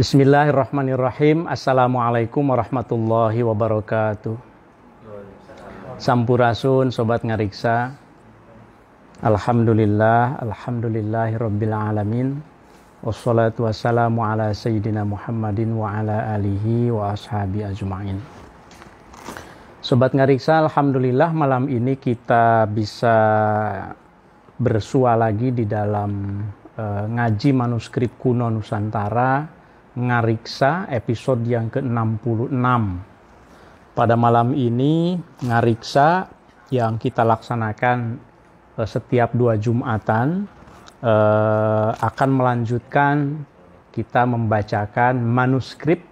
Bismillahirrahmanirrahim. Assalamualaikum warahmatullahi wabarakatuh. Sampurasun sobat ngariksa. Alhamdulillah, alhamdulillahirabbil alamin. Wassalatu wassalamu ala sayyidina Muhammadin wa ala alihi wa ashabi ajmain. Sobat ngariksa, alhamdulillah malam ini kita bisa bersua lagi di dalam uh, ngaji manuskrip kuno Nusantara Ngariksa episode yang ke-66. Pada malam ini Ngariksa yang kita laksanakan eh, setiap dua Jumatan eh, akan melanjutkan kita membacakan manuskrip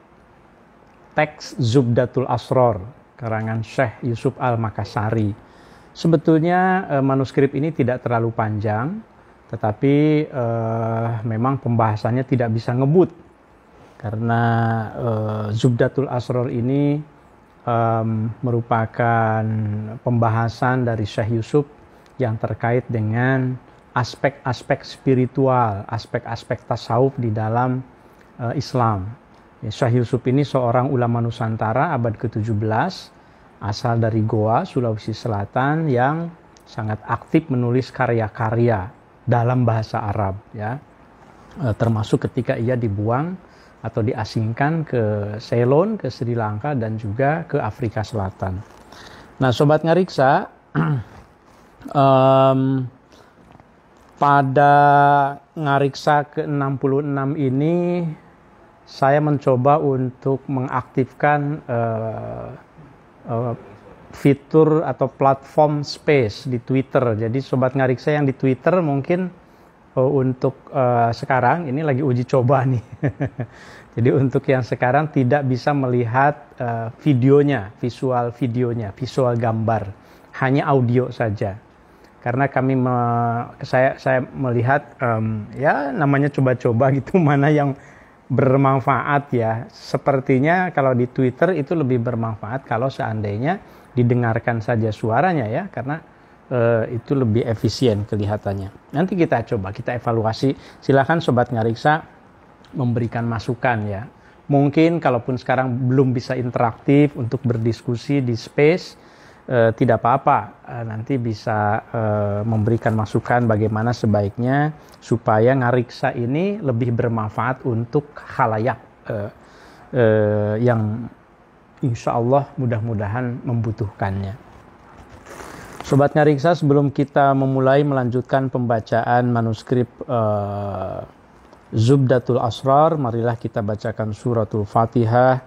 teks Zubdatul Asror karangan Syekh Yusuf Al-Makassari. Sebetulnya eh, manuskrip ini tidak terlalu panjang, tetapi eh, memang pembahasannya tidak bisa ngebut karena uh, Zubdatul Asror ini um, merupakan pembahasan dari Syekh Yusuf yang terkait dengan aspek-aspek spiritual, aspek-aspek tasawuf di dalam uh, Islam. Ya, Syekh Yusuf ini seorang ulama Nusantara abad ke-17 asal dari Goa, Sulawesi Selatan yang sangat aktif menulis karya-karya dalam bahasa Arab ya. uh, termasuk ketika ia dibuang atau diasingkan ke Ceylon, ke Sri Lanka dan juga ke Afrika Selatan. Nah, sobat ngariksa, um, pada ngariksa ke-66 ini saya mencoba untuk mengaktifkan uh, uh, fitur atau platform space di Twitter. Jadi sobat ngariksa yang di Twitter mungkin eh, untuk uh, sekarang ini lagi uji coba nih. Jadi untuk yang sekarang tidak bisa melihat uh, videonya, visual videonya, visual gambar, hanya audio saja. Karena kami me, saya saya melihat um, ya namanya coba-coba gitu mana yang bermanfaat ya. Sepertinya kalau di Twitter itu lebih bermanfaat kalau seandainya didengarkan saja suaranya ya karena uh, itu lebih efisien kelihatannya. Nanti kita coba kita evaluasi. Silahkan sobat ngariksa memberikan masukan ya. Mungkin kalaupun sekarang belum bisa interaktif untuk berdiskusi di space, eh, tidak apa-apa. Eh, nanti bisa eh, memberikan masukan bagaimana sebaiknya supaya ngariksa ini lebih bermanfaat untuk halayak eh, eh, yang insya Allah mudah-mudahan membutuhkannya. Sobat Ngariksa, sebelum kita memulai melanjutkan pembacaan manuskrip eh, Zubdatul Asrar, marilah kita bacakan suratul Fatihah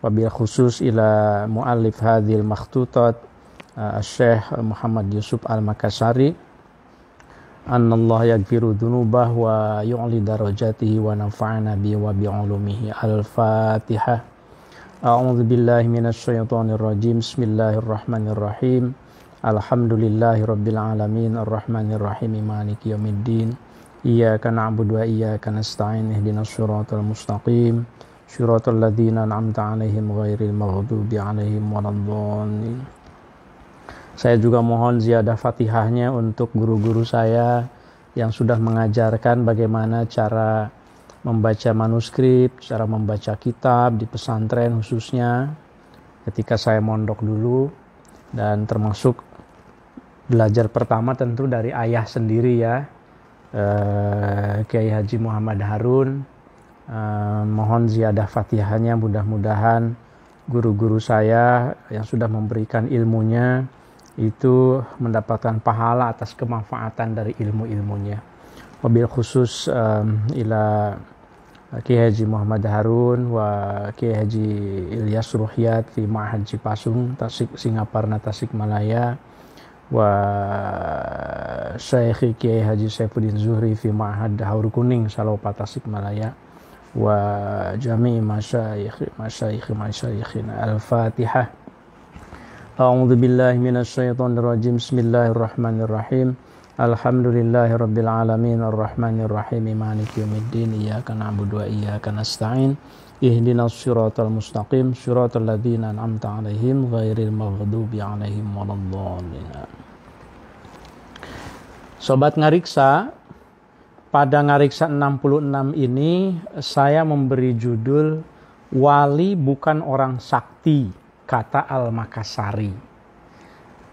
wabil khusus ila muallif hadhil makhtutat uh, Syekh Muhammad Yusuf Al-Makassari Allah yaghfiru dzunubah wa yu'li darajatihi wa nafa'ana bi wa bi ulumihi al-fatihah A'udzu billahi syaithanir rajim Bismillahirrahmanirrahim Alhamdulillahi rabbil alamin arrahmanirrahim maliki yaumiddin إياك نعبد وإياك نستعين اهدنا الصراط المستقيم صراط الذين أنعمت عليهم غير المغضوب عليهم ولا الضالين Saya juga mohon ziyadah fatihahnya untuk guru-guru saya yang sudah mengajarkan bagaimana cara membaca manuskrip, cara membaca kitab di pesantren khususnya ketika saya mondok dulu dan termasuk belajar pertama tentu dari ayah sendiri ya uh, Kiai Haji Muhammad Harun. Uh, mohon ziyadah fatihahnya mudah-mudahan guru-guru saya yang sudah memberikan ilmunya itu mendapatkan pahala atas kemanfaatan dari ilmu-ilmunya. Mobil khusus um, ila Kiai Haji Muhammad Harun wa Kiai Haji Ilyas Ruhyat di Mahaji Pasung Tasik Singaparna Malaya wa Syekh Kiai Haji Saifuddin Zuhri fi Ma'had Haur Kuning Salawat Tasikmalaya wa jami' masyayikh masyayikh masyayikhina Al-Fatihah A'udzu billahi minasyaitonir rajim Bismillahirrahmanirrahim Alhamdulillahi rabbil alamin arrahmanir rahim maliki yaumiddin iyyaka na'budu wa iyyaka nasta'in ihdinas siratal mustaqim siratal ladzina an'amta 'alaihim ghairil maghdubi 'alaihim waladdallin Sobat Ngariksa, pada Ngariksa 66 ini saya memberi judul Wali bukan orang sakti, kata Al-Makassari.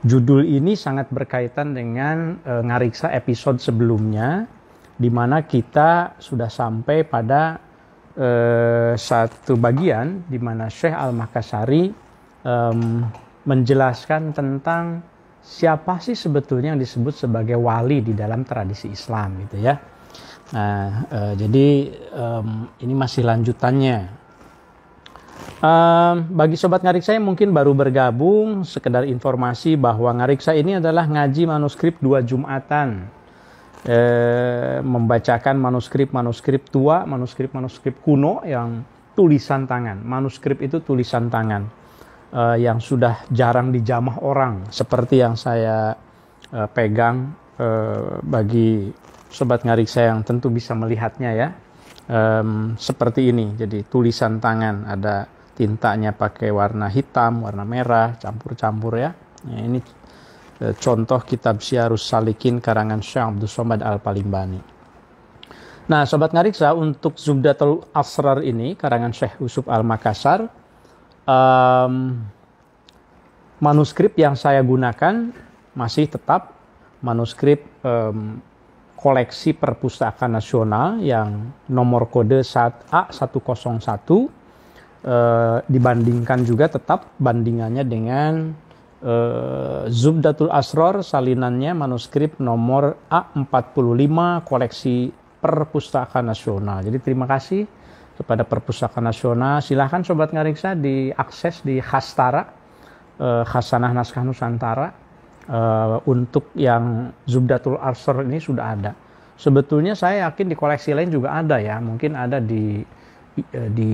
Judul ini sangat berkaitan dengan e, Ngariksa episode sebelumnya di mana kita sudah sampai pada e, satu bagian di mana Syekh Al-Makassari e, menjelaskan tentang siapa sih sebetulnya yang disebut sebagai wali di dalam tradisi Islam gitu ya. Nah, e, jadi um, ini masih lanjutannya. Um, bagi sobat ngarik saya mungkin baru bergabung, sekedar informasi bahwa ngarik saya ini adalah ngaji manuskrip dua jumatan. E, membacakan manuskrip-manuskrip tua, manuskrip-manuskrip kuno yang tulisan tangan. Manuskrip itu tulisan tangan uh, yang sudah jarang dijamah orang seperti yang saya uh, pegang uh, bagi sobat ngarik saya yang tentu bisa melihatnya ya um, seperti ini jadi tulisan tangan ada tintanya pakai warna hitam warna merah campur-campur ya nah, ini contoh kitab Syiarus Salikin karangan Syekh Abdul Somad Al Palimbani Nah, Sobat Ngariksa, untuk Zubdatul Asrar ini, karangan Syekh Usuf Al-Makassar, um, manuskrip yang saya gunakan masih tetap manuskrip um, koleksi perpustakaan nasional yang nomor kode saat A101 eh, dibandingkan juga tetap bandingannya dengan eh, Zubdatul Asror salinannya manuskrip nomor A45 koleksi perpustakaan nasional. Jadi terima kasih kepada Perpustakaan Nasional. Silahkan Sobat Ngariksa diakses di Khastara, eh, Khasanah Naskah Nusantara. Eh, untuk yang Zubdatul Arsar ini sudah ada. Sebetulnya saya yakin di koleksi lain juga ada ya. Mungkin ada di eh, di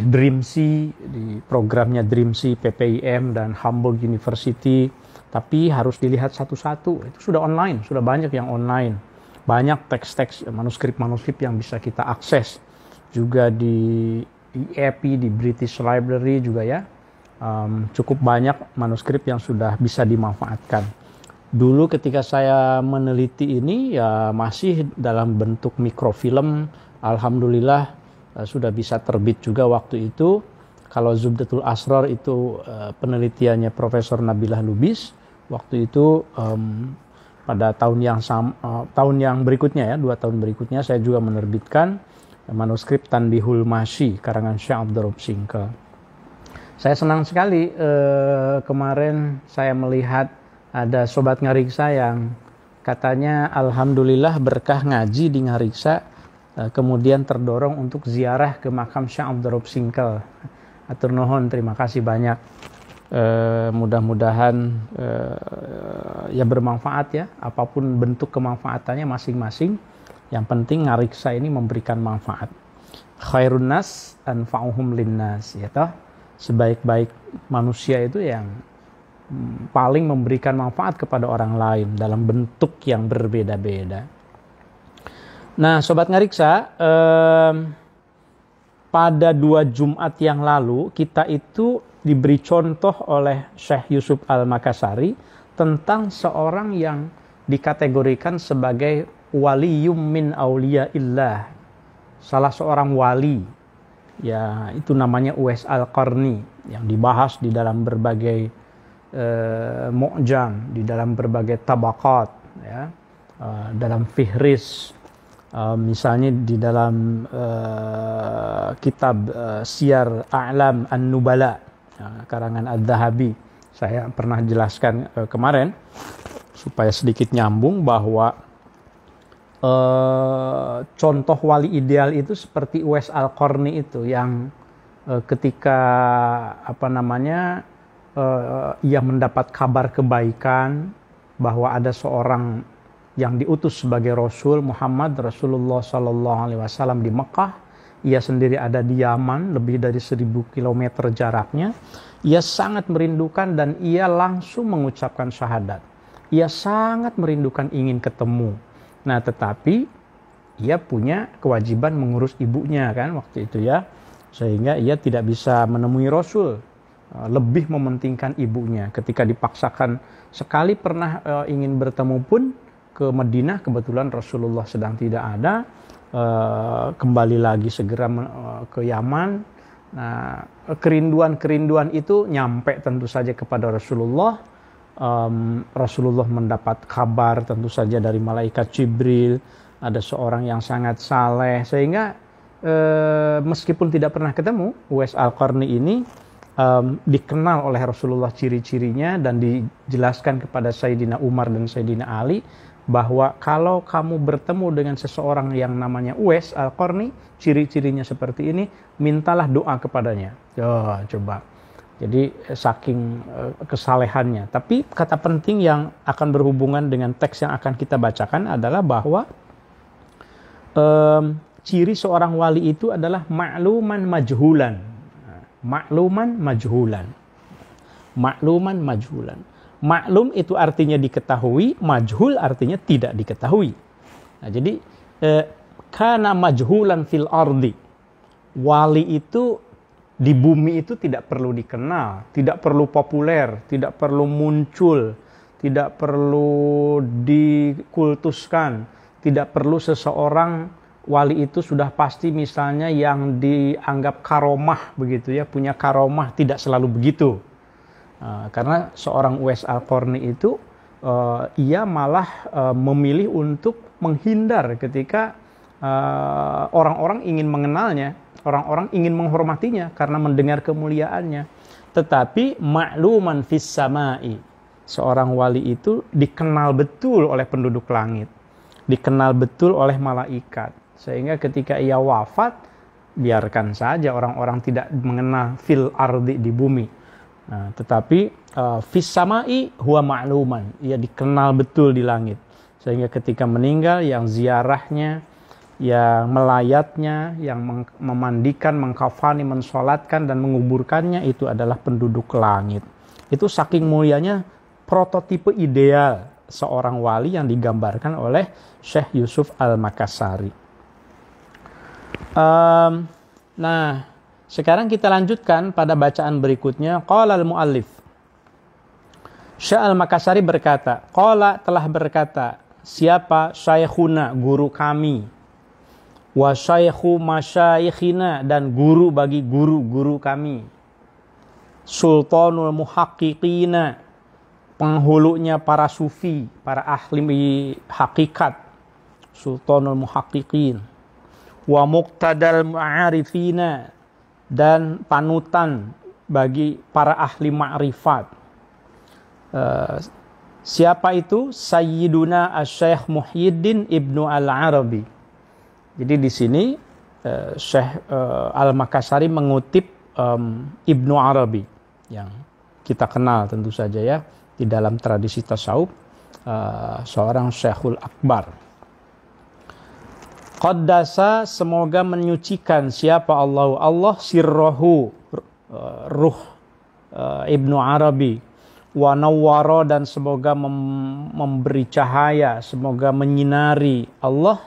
Dreamsea, di programnya Dreamsea PPIM dan Hamburg University. Tapi harus dilihat satu-satu. Itu sudah online, sudah banyak yang online. Banyak teks-teks eh, manuskrip-manuskrip yang bisa kita akses juga di EAP di British Library juga ya um, cukup banyak manuskrip yang sudah bisa dimanfaatkan. Dulu ketika saya meneliti ini ya masih dalam bentuk mikrofilm, alhamdulillah uh, sudah bisa terbit juga waktu itu. Kalau Zubdatul Asrar itu uh, penelitiannya Profesor Nabilah Lubis waktu itu um, pada tahun yang sama, uh, eh, tahun yang berikutnya ya dua tahun berikutnya saya juga menerbitkan manuskrip Tanbihul Mashi karangan Syekh Abdurrahman Singka. Saya senang sekali eh, kemarin saya melihat ada sobat ngariksa yang katanya alhamdulillah berkah ngaji di ngariksa eh, kemudian terdorong untuk ziarah ke makam Syekh Abdurrahman Singkel. Atur nuhun, terima kasih banyak. Eh, mudah-mudahan eh, ya bermanfaat ya apapun bentuk kemanfaatannya masing-masing yang penting ngariksa ini memberikan manfaat. Khairun nas anfa'uhum linnas, ya toh. Sebaik-baik manusia itu yang mm, paling memberikan manfaat kepada orang lain dalam bentuk yang berbeda-beda. Nah, sobat ngariksa, eh, pada dua Jumat yang lalu kita itu diberi contoh oleh Syekh Yusuf Al-Makassari tentang seorang yang dikategorikan sebagai waliyum min aulia illah salah seorang wali ya itu namanya Uwais Al-Qarni yang dibahas di dalam berbagai eh, mu'jam di dalam berbagai tabakat ya eh, dalam fihris eh, misalnya di dalam eh, kitab eh, Siar A'lam An-Nubala ya, karangan al dhahabi saya pernah jelaskan eh, kemarin supaya sedikit nyambung bahwa eh, contoh wali ideal itu seperti Wes al Korni itu yang eh, ketika apa namanya eh, ia mendapat kabar kebaikan bahwa ada seorang yang diutus sebagai Rasul Muhammad Rasulullah Sallallahu Alaihi Wasallam di Mekah ia sendiri ada di Yaman lebih dari 1000 km jaraknya ia sangat merindukan dan ia langsung mengucapkan syahadat ia sangat merindukan ingin ketemu Nah, tetapi ia punya kewajiban mengurus ibunya kan waktu itu ya. Sehingga ia tidak bisa menemui Rasul. Eh, lebih mementingkan ibunya. Ketika dipaksakan sekali pernah eh, ingin bertemu pun ke Madinah kebetulan Rasulullah sedang tidak ada. Eh, kembali lagi segera ke Yaman. Nah, kerinduan-kerinduan itu nyampe tentu saja kepada Rasulullah um, Rasulullah mendapat kabar tentu saja dari malaikat Jibril ada seorang yang sangat saleh sehingga eh, meskipun tidak pernah ketemu Uwais Al-Qarni ini um, dikenal oleh Rasulullah ciri-cirinya dan dijelaskan kepada Sayyidina Umar dan Sayyidina Ali bahwa kalau kamu bertemu dengan seseorang yang namanya Uwais Al-Qarni ciri-cirinya seperti ini mintalah doa kepadanya oh, coba jadi eh, saking eh, kesalehannya. Tapi kata penting yang akan berhubungan dengan teks yang akan kita bacakan adalah bahwa um, ciri seorang wali itu adalah makluman majhulan. Makluman majhulan. Makluman majhulan. Maklum itu artinya diketahui, majhul artinya tidak diketahui. Nah, jadi eh, karena majhulan fil ardi. Wali itu di bumi itu tidak perlu dikenal, tidak perlu populer, tidak perlu muncul, tidak perlu dikultuskan, tidak perlu seseorang wali itu sudah pasti misalnya yang dianggap karomah begitu ya, punya karomah tidak selalu begitu. Eh, karena seorang US Alcorni itu eh, ia malah eh, memilih untuk menghindar ketika orang-orang ingin mengenalnya Orang-orang ingin menghormatinya karena mendengar kemuliaannya. Tetapi makluman fis samai. Seorang wali itu dikenal betul oleh penduduk langit. Dikenal betul oleh malaikat. Sehingga ketika ia wafat, biarkan saja orang-orang tidak mengenal fil ardi di bumi. Nah, tetapi fisamai eh, fis samai huwa ma'luman. Ia dikenal betul di langit. Sehingga ketika meninggal yang ziarahnya yang melayatnya, yang memandikan, mengkafani, mensolatkan, dan menguburkannya itu adalah penduduk langit. Itu saking mulianya prototipe ideal seorang wali yang digambarkan oleh Syekh Yusuf Al-Makassari. Um, nah, sekarang kita lanjutkan pada bacaan berikutnya. Qala al-muallif. Syekh Al-Makassari berkata, Qala telah berkata, siapa syekhuna guru kami wa syaikhu masyaikhina dan guru bagi guru-guru kami sultanul muhaqqiqina penghulunya para sufi para ahli hakikat sultanul muhaqqiqin wa muqtadal ma'arifina dan panutan bagi para ahli ma'rifat uh, siapa itu sayyiduna asy-syekh Muhyiddin Ibnu Al-Arabi jadi di sini uh, Syekh uh, eh, Al-Makassari mengutip um, Ibnu Arabi yang kita kenal tentu saja ya di dalam tradisi tasawuf uh, seorang Syekhul Akbar. Qaddasa semoga menyucikan siapa Allah Allah sirrohu ruh uh, Ibnu Arabi wa dan semoga mem memberi cahaya semoga menyinari Allah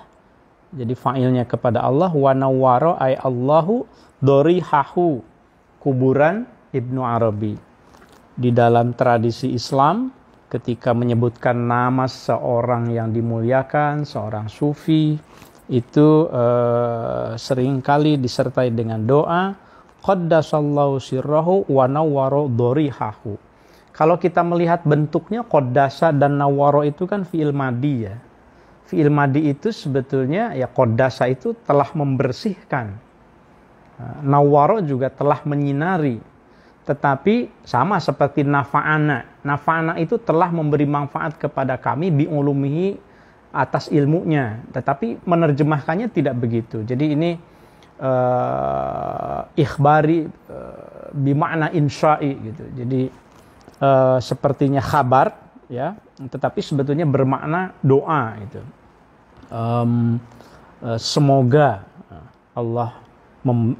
jadi fa'ilnya kepada Allah wa nawwara ay Allahu dorihahu kuburan Ibnu Arabi. Di dalam tradisi Islam ketika menyebutkan nama seorang yang dimuliakan, seorang sufi itu eh, seringkali disertai dengan doa qaddasallahu sirrahu wa nawwara dorihahu. Kalau kita melihat bentuknya qaddasa dan nawwara itu kan fi'il madi ya fiil madi itu sebetulnya ya kodasa itu telah membersihkan. Nawaro juga telah menyinari. Tetapi sama seperti nafa'ana. Nafa'ana itu telah memberi manfaat kepada kami bi'ulumihi atas ilmunya. Tetapi menerjemahkannya tidak begitu. Jadi ini uh, ikhbari uh, bimakna insya'i gitu. Jadi uh, sepertinya khabar ya tetapi sebetulnya bermakna doa itu um, semoga Allah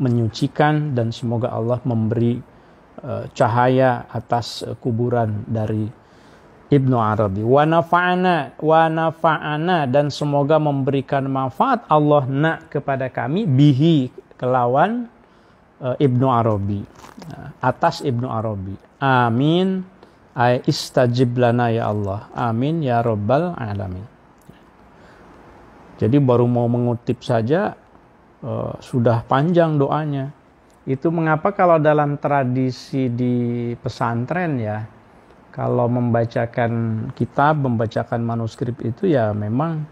menyucikan dan semoga Allah memberi eh, cahaya atas eh, kuburan dari Ibnu Arabi. Wa nafa'ana dan semoga memberikan manfaat Allah nak kepada kami bihi kelawan Ibnu Arabi. Nah, atas Ibnu Arabi. Amin. Ay istajib lana ya Allah. Amin ya Rabbal Alamin. Jadi baru mau mengutip saja uh, sudah panjang doanya. Itu mengapa kalau dalam tradisi di pesantren ya, kalau membacakan kitab, membacakan manuskrip itu ya memang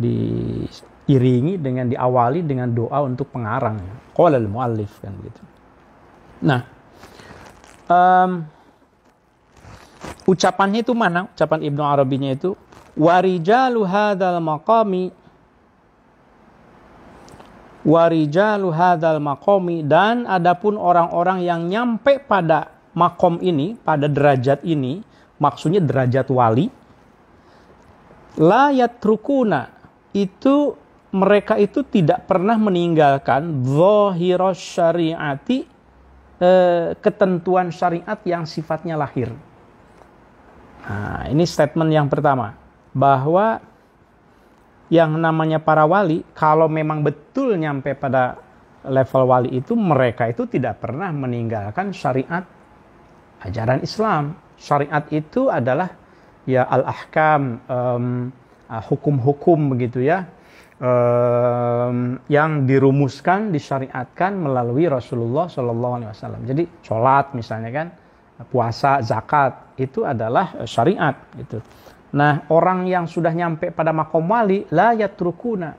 diiringi dengan diawali dengan doa untuk pengarang. Ya. Qolal muallif kan begitu. Nah, um, ucapannya itu mana? Ucapan Ibnu Arabinya itu warijalu hadal maqami warijalu hadal maqami dan adapun orang-orang yang nyampe pada makom ini, pada derajat ini, maksudnya derajat wali la yatrukuna itu mereka itu tidak pernah meninggalkan zahirus syariati eh, ketentuan syariat yang sifatnya lahir. Nah, ini statement yang pertama bahwa yang namanya para wali kalau memang betul nyampe pada level wali itu mereka itu tidak pernah meninggalkan syariat ajaran Islam. Syariat itu adalah ya al-ahkam um, hukum-hukum begitu ya um, yang dirumuskan disyariatkan melalui Rasulullah Shallallahu Alaihi Wasallam. Jadi sholat misalnya kan puasa zakat itu adalah eh, syariat gitu. Nah, orang yang sudah nyampe pada makom wali la yatrukuna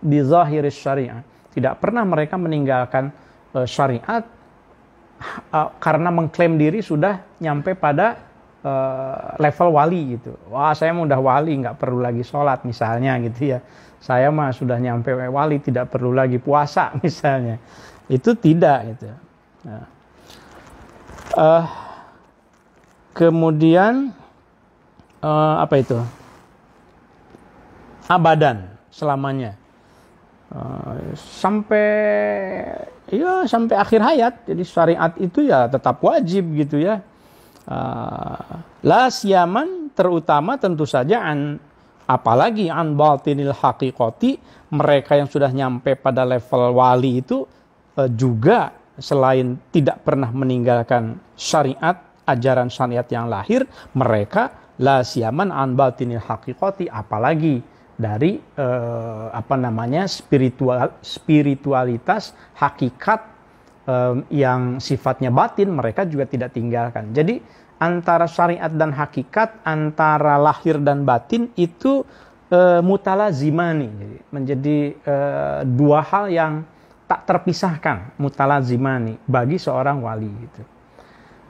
di zahir syariat. Tidak pernah mereka meninggalkan uh, syariat uh, karena mengklaim diri sudah nyampe pada uh, level wali gitu. Wah, saya mudah wali, nggak perlu lagi sholat misalnya gitu ya. Saya mah sudah nyampe wali, tidak perlu lagi puasa misalnya. Itu tidak gitu. Nah. Uh, kemudian uh, apa itu abadan selamanya uh, sampai ya sampai akhir hayat jadi syariat itu ya tetap wajib gitu ya uh, eh, las yaman terutama tentu saja an apalagi an baltinil hakikoti mereka yang sudah nyampe pada level wali itu uh, juga selain tidak pernah meninggalkan syariat ajaran syariat yang lahir mereka la siaman an batinil hakikoti apalagi dari eh, apa namanya spiritual spiritualitas hakikat eh, yang sifatnya batin mereka juga tidak tinggalkan. Jadi antara syariat dan hakikat, antara lahir dan batin itu eh, mutalazimani. Jadi menjadi eh, dua hal yang tak terpisahkan mutalazimani bagi seorang wali gitu.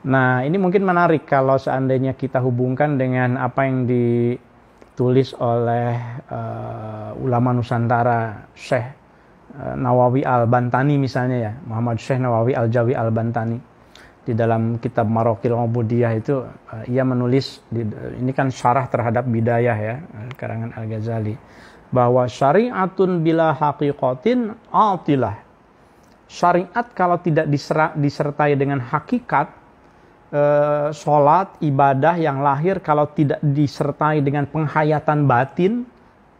Nah, ini mungkin menarik kalau seandainya kita hubungkan dengan apa yang ditulis oleh uh, ulama Nusantara Syekh eh, Nawawi Al-Bantani misalnya ya, Muhammad Syekh Nawawi Al-Jawi Al-Bantani. Di dalam kitab Marokil Ubudiyah itu uh, ia menulis di, ini kan syarah terhadap Bidayah ya, karangan Al-Ghazali bahwa syari'atun bila haqiqatin atilah. Syariat kalau tidak disertai dengan hakikat Eh, sholat ibadah yang lahir kalau tidak disertai dengan penghayatan batin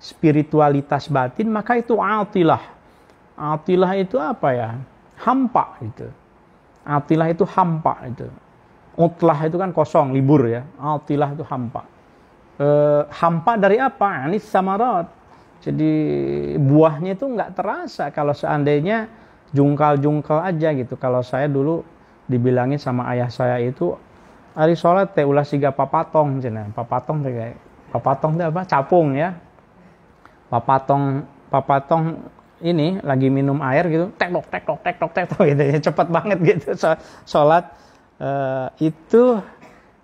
spiritualitas batin maka itu atilah atilah itu apa ya hampa itu atilah itu hampa itu utlah itu kan kosong libur ya atilah itu hampa e, hampa dari apa anis samarat jadi buahnya itu nggak terasa kalau seandainya jungkal-jungkal aja gitu kalau saya dulu dibilangin sama ayah saya itu hari sholat teh ulah siga papatong cina papatong teh kayak papatong teh apa capung ya papatong papatong ini lagi minum air gitu tekok tekok tekok tekok gitu ya cepat banget gitu sholat uh, itu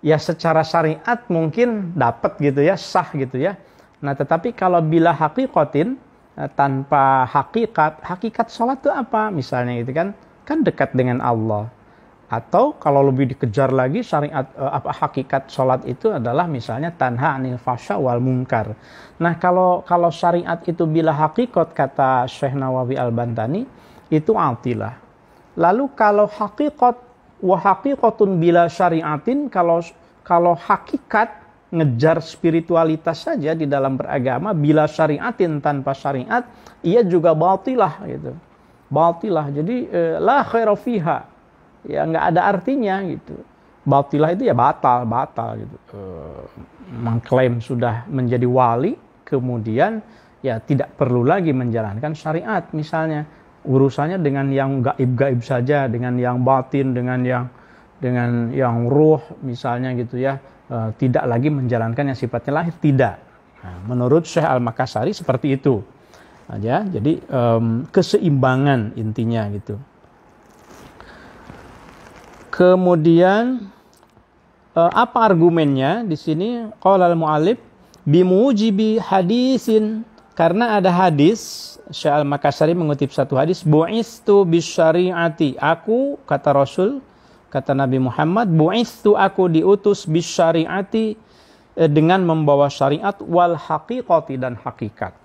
ya secara syariat mungkin dapat gitu ya sah gitu ya nah tetapi kalau bila hakikatin eh, tanpa hakikat hakikat sholat itu apa misalnya gitu kan kan dekat dengan Allah atau kalau lebih dikejar lagi syariat eh, apa hakikat sholat itu adalah misalnya tanha anil fasya wal mungkar. Nah kalau kalau syariat itu bila hakikat kata Syekh Nawawi Al Bantani itu altilah Lalu kalau hakikat wa hakikatun bila syariatin kalau kalau hakikat ngejar spiritualitas saja di dalam beragama bila syariatin tanpa syariat ia juga baltilah gitu batilah jadi eh, la khaira ya nggak ada artinya gitu batilah itu ya batal batal gitu E, mengklaim sudah menjadi wali kemudian ya tidak perlu lagi menjalankan syariat misalnya urusannya dengan yang gaib gaib saja dengan yang batin dengan yang dengan yang ruh misalnya gitu ya E, tidak lagi menjalankan yang sifatnya lahir tidak nah, menurut Syekh Al Makassari seperti itu nah, ya, jadi um, keseimbangan intinya gitu Kemudian uh, apa argumennya di sini? Qolal al-muallif bimujibi hadisin karena ada hadis Syekh Al-Makassari mengutip satu hadis bu'istu bisyariati aku kata Rasul kata Nabi Muhammad bu'istu aku diutus bisyariati eh, dengan membawa syariat wal haqiqati dan hakikat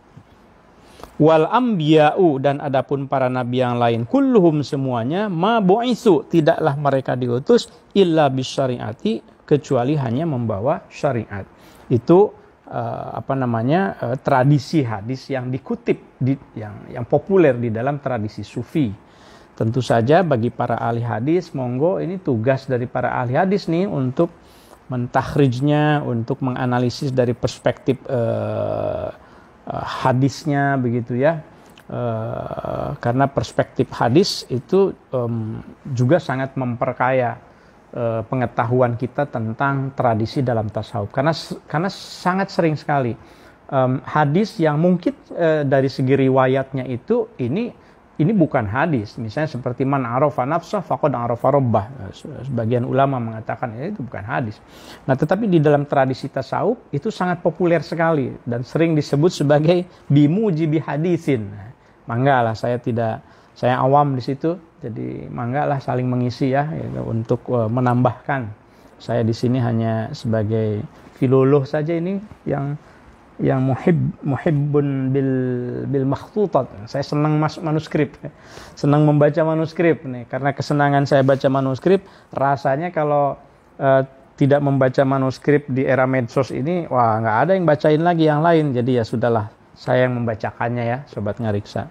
wal ambiya'u dan adapun para nabi yang lain kulluhum semuanya ma bu'isu tidaklah mereka diutus illa bisyariati kecuali hanya membawa syariat itu uh, apa namanya uh, tradisi hadis yang dikutip di, yang yang populer di dalam tradisi sufi tentu saja bagi para ahli hadis monggo ini tugas dari para ahli hadis nih untuk mentahrijnya untuk menganalisis dari perspektif uh, Eh, hadisnya begitu ya uh, karena perspektif hadis itu um, juga sangat memperkaya uh, pengetahuan kita tentang tradisi dalam tasawuf karena karena sangat sering sekali um, hadis yang mungkin uh, dari segi riwayatnya itu ini ini bukan hadis. Misalnya seperti man arafa nafsah faqad arofa rabbah. Sebagian ulama mengatakan ya, itu bukan hadis. Nah, tetapi di dalam tradisi tasawuf itu sangat populer sekali dan sering disebut sebagai bimujibi hadisin. Manggalah saya tidak saya awam di situ. Jadi manggalah saling mengisi ya gitu, untuk e, menambahkan. Saya di sini hanya sebagai filolog saja ini yang yang muhib muhibbun bil bil makhtutat. Saya senang mas manuskrip, senang membaca manuskrip nih karena kesenangan saya baca manuskrip. Rasanya kalau uh, tidak membaca manuskrip di era medsos ini, wah nggak ada yang bacain lagi yang lain. Jadi ya sudahlah, saya yang membacakannya ya, sobat ngariksa.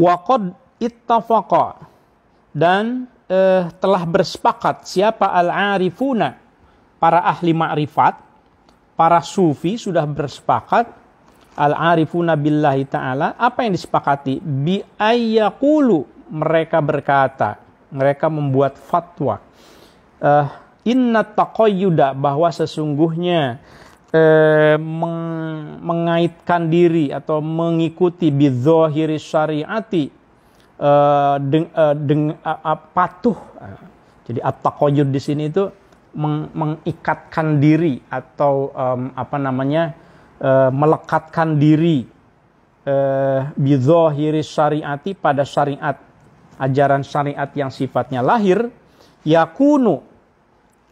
Waqad ittafaqa dan uh, telah bersepakat siapa al-arifuna para ahli ma'rifat para sufi sudah bersepakat al-arifuna billahi ta'ala apa yang disepakati bi ayyaqulu mereka berkata mereka membuat fatwa uh, inna taqayyuda bahwa sesungguhnya uh, meng mengaitkan diri atau mengikuti bidzahiri syariati uh, deng, uh, deng, uh, patuh jadi at di sini itu meng mengikatkan diri atau um, apa namanya uh, melekatkan diri uh, e, bidzohiri syariati pada syariat ajaran syariat yang sifatnya lahir yakunu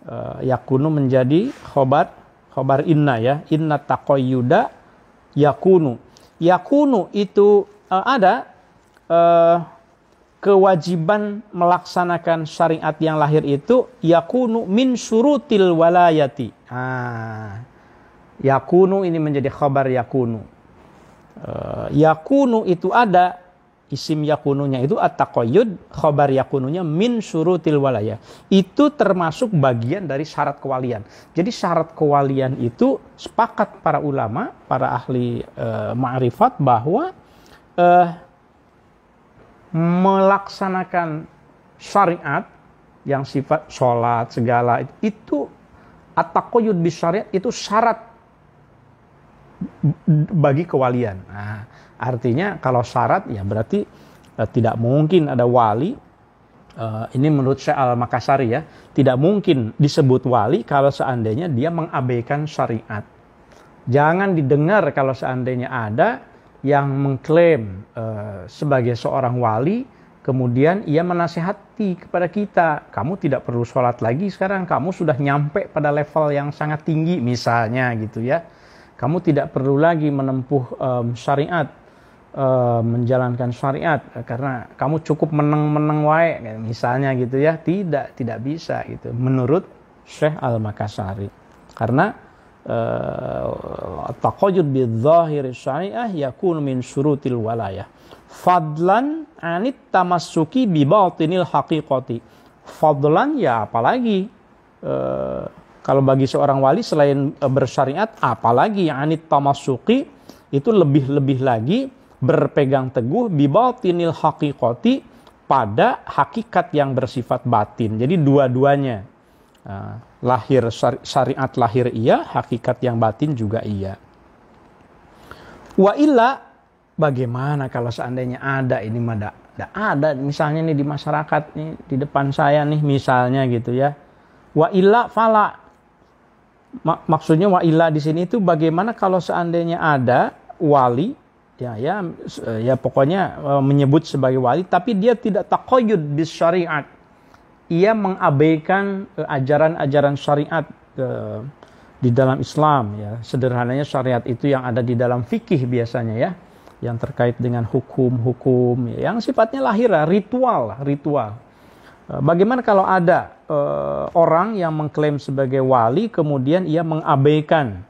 uh, yakunu menjadi khobar khobar inna ya inna takoyuda yakunu yakunu itu uh, ada uh, kewajiban melaksanakan syariat yang lahir itu yakunu min surutil walayati. Ah. Yakunu ini menjadi khabar yakunu. Uh, yakunu itu ada isim yakununya itu at-taqayyud khabar yakununya min surutil walaya. Itu termasuk bagian dari syarat kewalian. Jadi syarat kewalian itu sepakat para ulama, para ahli uh, ma'rifat bahwa uh, melaksanakan syariat yang sifat sholat segala itu atakoyud di syariat itu syarat bagi kewalian. Nah, artinya kalau syarat ya berarti eh, tidak mungkin ada wali. Eh, ini menurut saya Al Makassari ya tidak mungkin disebut wali kalau seandainya dia mengabaikan syariat. Jangan didengar kalau seandainya ada yang mengklaim uh, sebagai seorang wali, kemudian ia menasehati kepada kita, kamu tidak perlu sholat lagi sekarang, kamu sudah nyampe pada level yang sangat tinggi misalnya gitu ya. Kamu tidak perlu lagi menempuh um, syariat, um, menjalankan syariat, eh, karena kamu cukup menang-menang wae misalnya gitu ya. Tidak, tidak bisa gitu menurut Syekh Al-Makassari. Karena Eh, taqayyud bidzahir syariah yakun min syurutil walayah fadlan anit tamassuki bi batinil haqiqati fadlan ya apalagi uh, kalau bagi seorang wali selain eh, bersyariat apalagi anit tamassuki itu lebih-lebih lagi berpegang teguh bi batinil haqiqati pada hakikat yang bersifat batin jadi dua-duanya ah lahir syariat lahir iya, hakikat yang batin juga iya. Wa illa bagaimana kalau seandainya ada ini mada ada misalnya nih di masyarakat nih di depan saya nih misalnya gitu ya. Wa illa fala maksudnya wa illa di sini itu bagaimana kalau seandainya ada wali ya ya ya pokoknya e, menyebut sebagai wali tapi dia tidak takoyud di syariat ia mengabaikan eh, ajaran-ajaran syariat eh, di dalam Islam ya. Sederhananya syariat itu yang ada di dalam fikih biasanya ya, yang terkait dengan hukum-hukum ya. yang sifatnya lahir ritual, ritual. Eh, bagaimana kalau ada orang yang mengklaim sebagai wali kemudian ia mengabaikan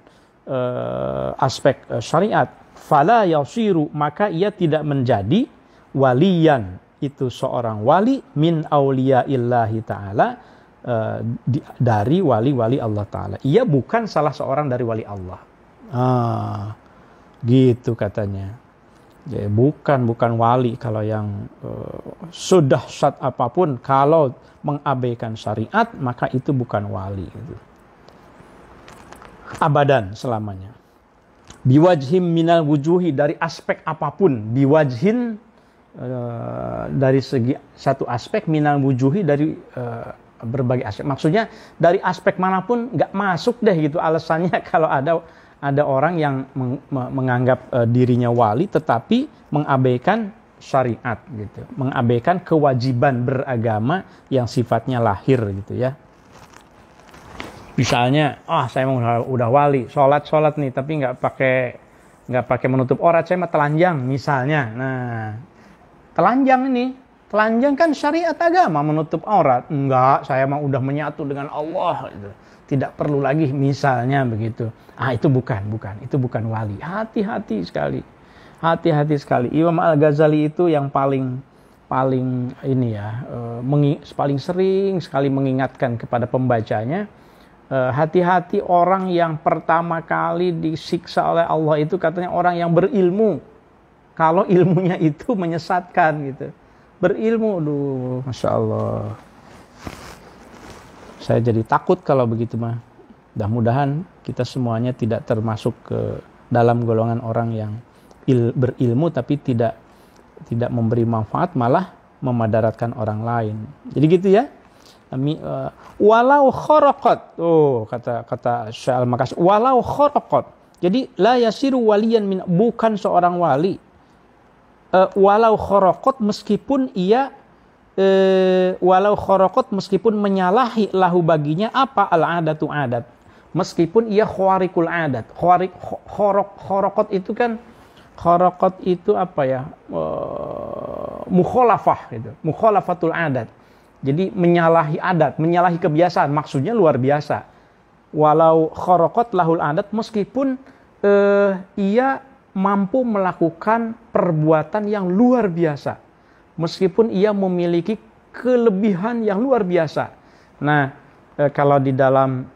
aspek syariat? Fala yasiru maka ia tidak menjadi walian itu seorang wali min aulia illahi ta'ala uh, dari wali-wali Allah ta'ala. Ia bukan salah seorang dari wali Allah. Ah, gitu katanya. Jadi ya, bukan bukan wali kalau yang uh, sudah saat apapun kalau mengabaikan syariat maka itu bukan wali gitu. Abadan selamanya. Biwajhim minal wujuhi dari aspek apapun biwajhin Eh, dari segi satu aspek minal wujuhi dari uh, berbagai aspek. Maksudnya dari aspek manapun nggak masuk deh gitu alasannya kalau ada ada orang yang meng, menganggap uh, dirinya wali tetapi mengabaikan syariat gitu, mengabaikan kewajiban beragama yang sifatnya lahir gitu ya. Misalnya, ah oh, saya mau udah wali, sholat sholat nih, tapi nggak pakai nggak pakai menutup orat, saya mah telanjang misalnya. Nah, telanjang ini telanjang kan syariat agama menutup aurat enggak saya mah udah menyatu dengan Allah gitu. tidak perlu lagi misalnya begitu ah itu bukan bukan itu bukan wali hati-hati sekali hati-hati sekali Imam Al Ghazali itu yang paling paling ini ya eh, mengi, paling sering sekali mengingatkan kepada pembacanya eh, hati-hati orang yang pertama kali disiksa oleh Allah itu katanya orang yang berilmu kalau ilmunya itu menyesatkan gitu berilmu duh masya Allah saya jadi takut kalau begitu mah mudah-mudahan kita semuanya tidak termasuk ke dalam golongan orang yang il, berilmu tapi tidak tidak memberi manfaat malah memadaratkan orang lain jadi gitu ya eh, walau khorokot oh kata kata Syaikh Al Makas walau khorokot jadi la yasiru walian min bukan seorang wali Eh, walau khorokot meskipun ia e, walau khorokot meskipun menyalahi lahu baginya apa al adatu adat meskipun ia khwarikul adat khwarik khorok khorokot itu kan khorokot itu apa ya e, eh, mukholafah gitu mukholafatul adat jadi menyalahi adat, menyalahi kebiasaan, maksudnya luar biasa. Walau khorokot lahul adat, meskipun eh, ia mampu melakukan perbuatan yang luar biasa, meskipun ia memiliki kelebihan yang luar biasa. Nah, eh, kalau di dalam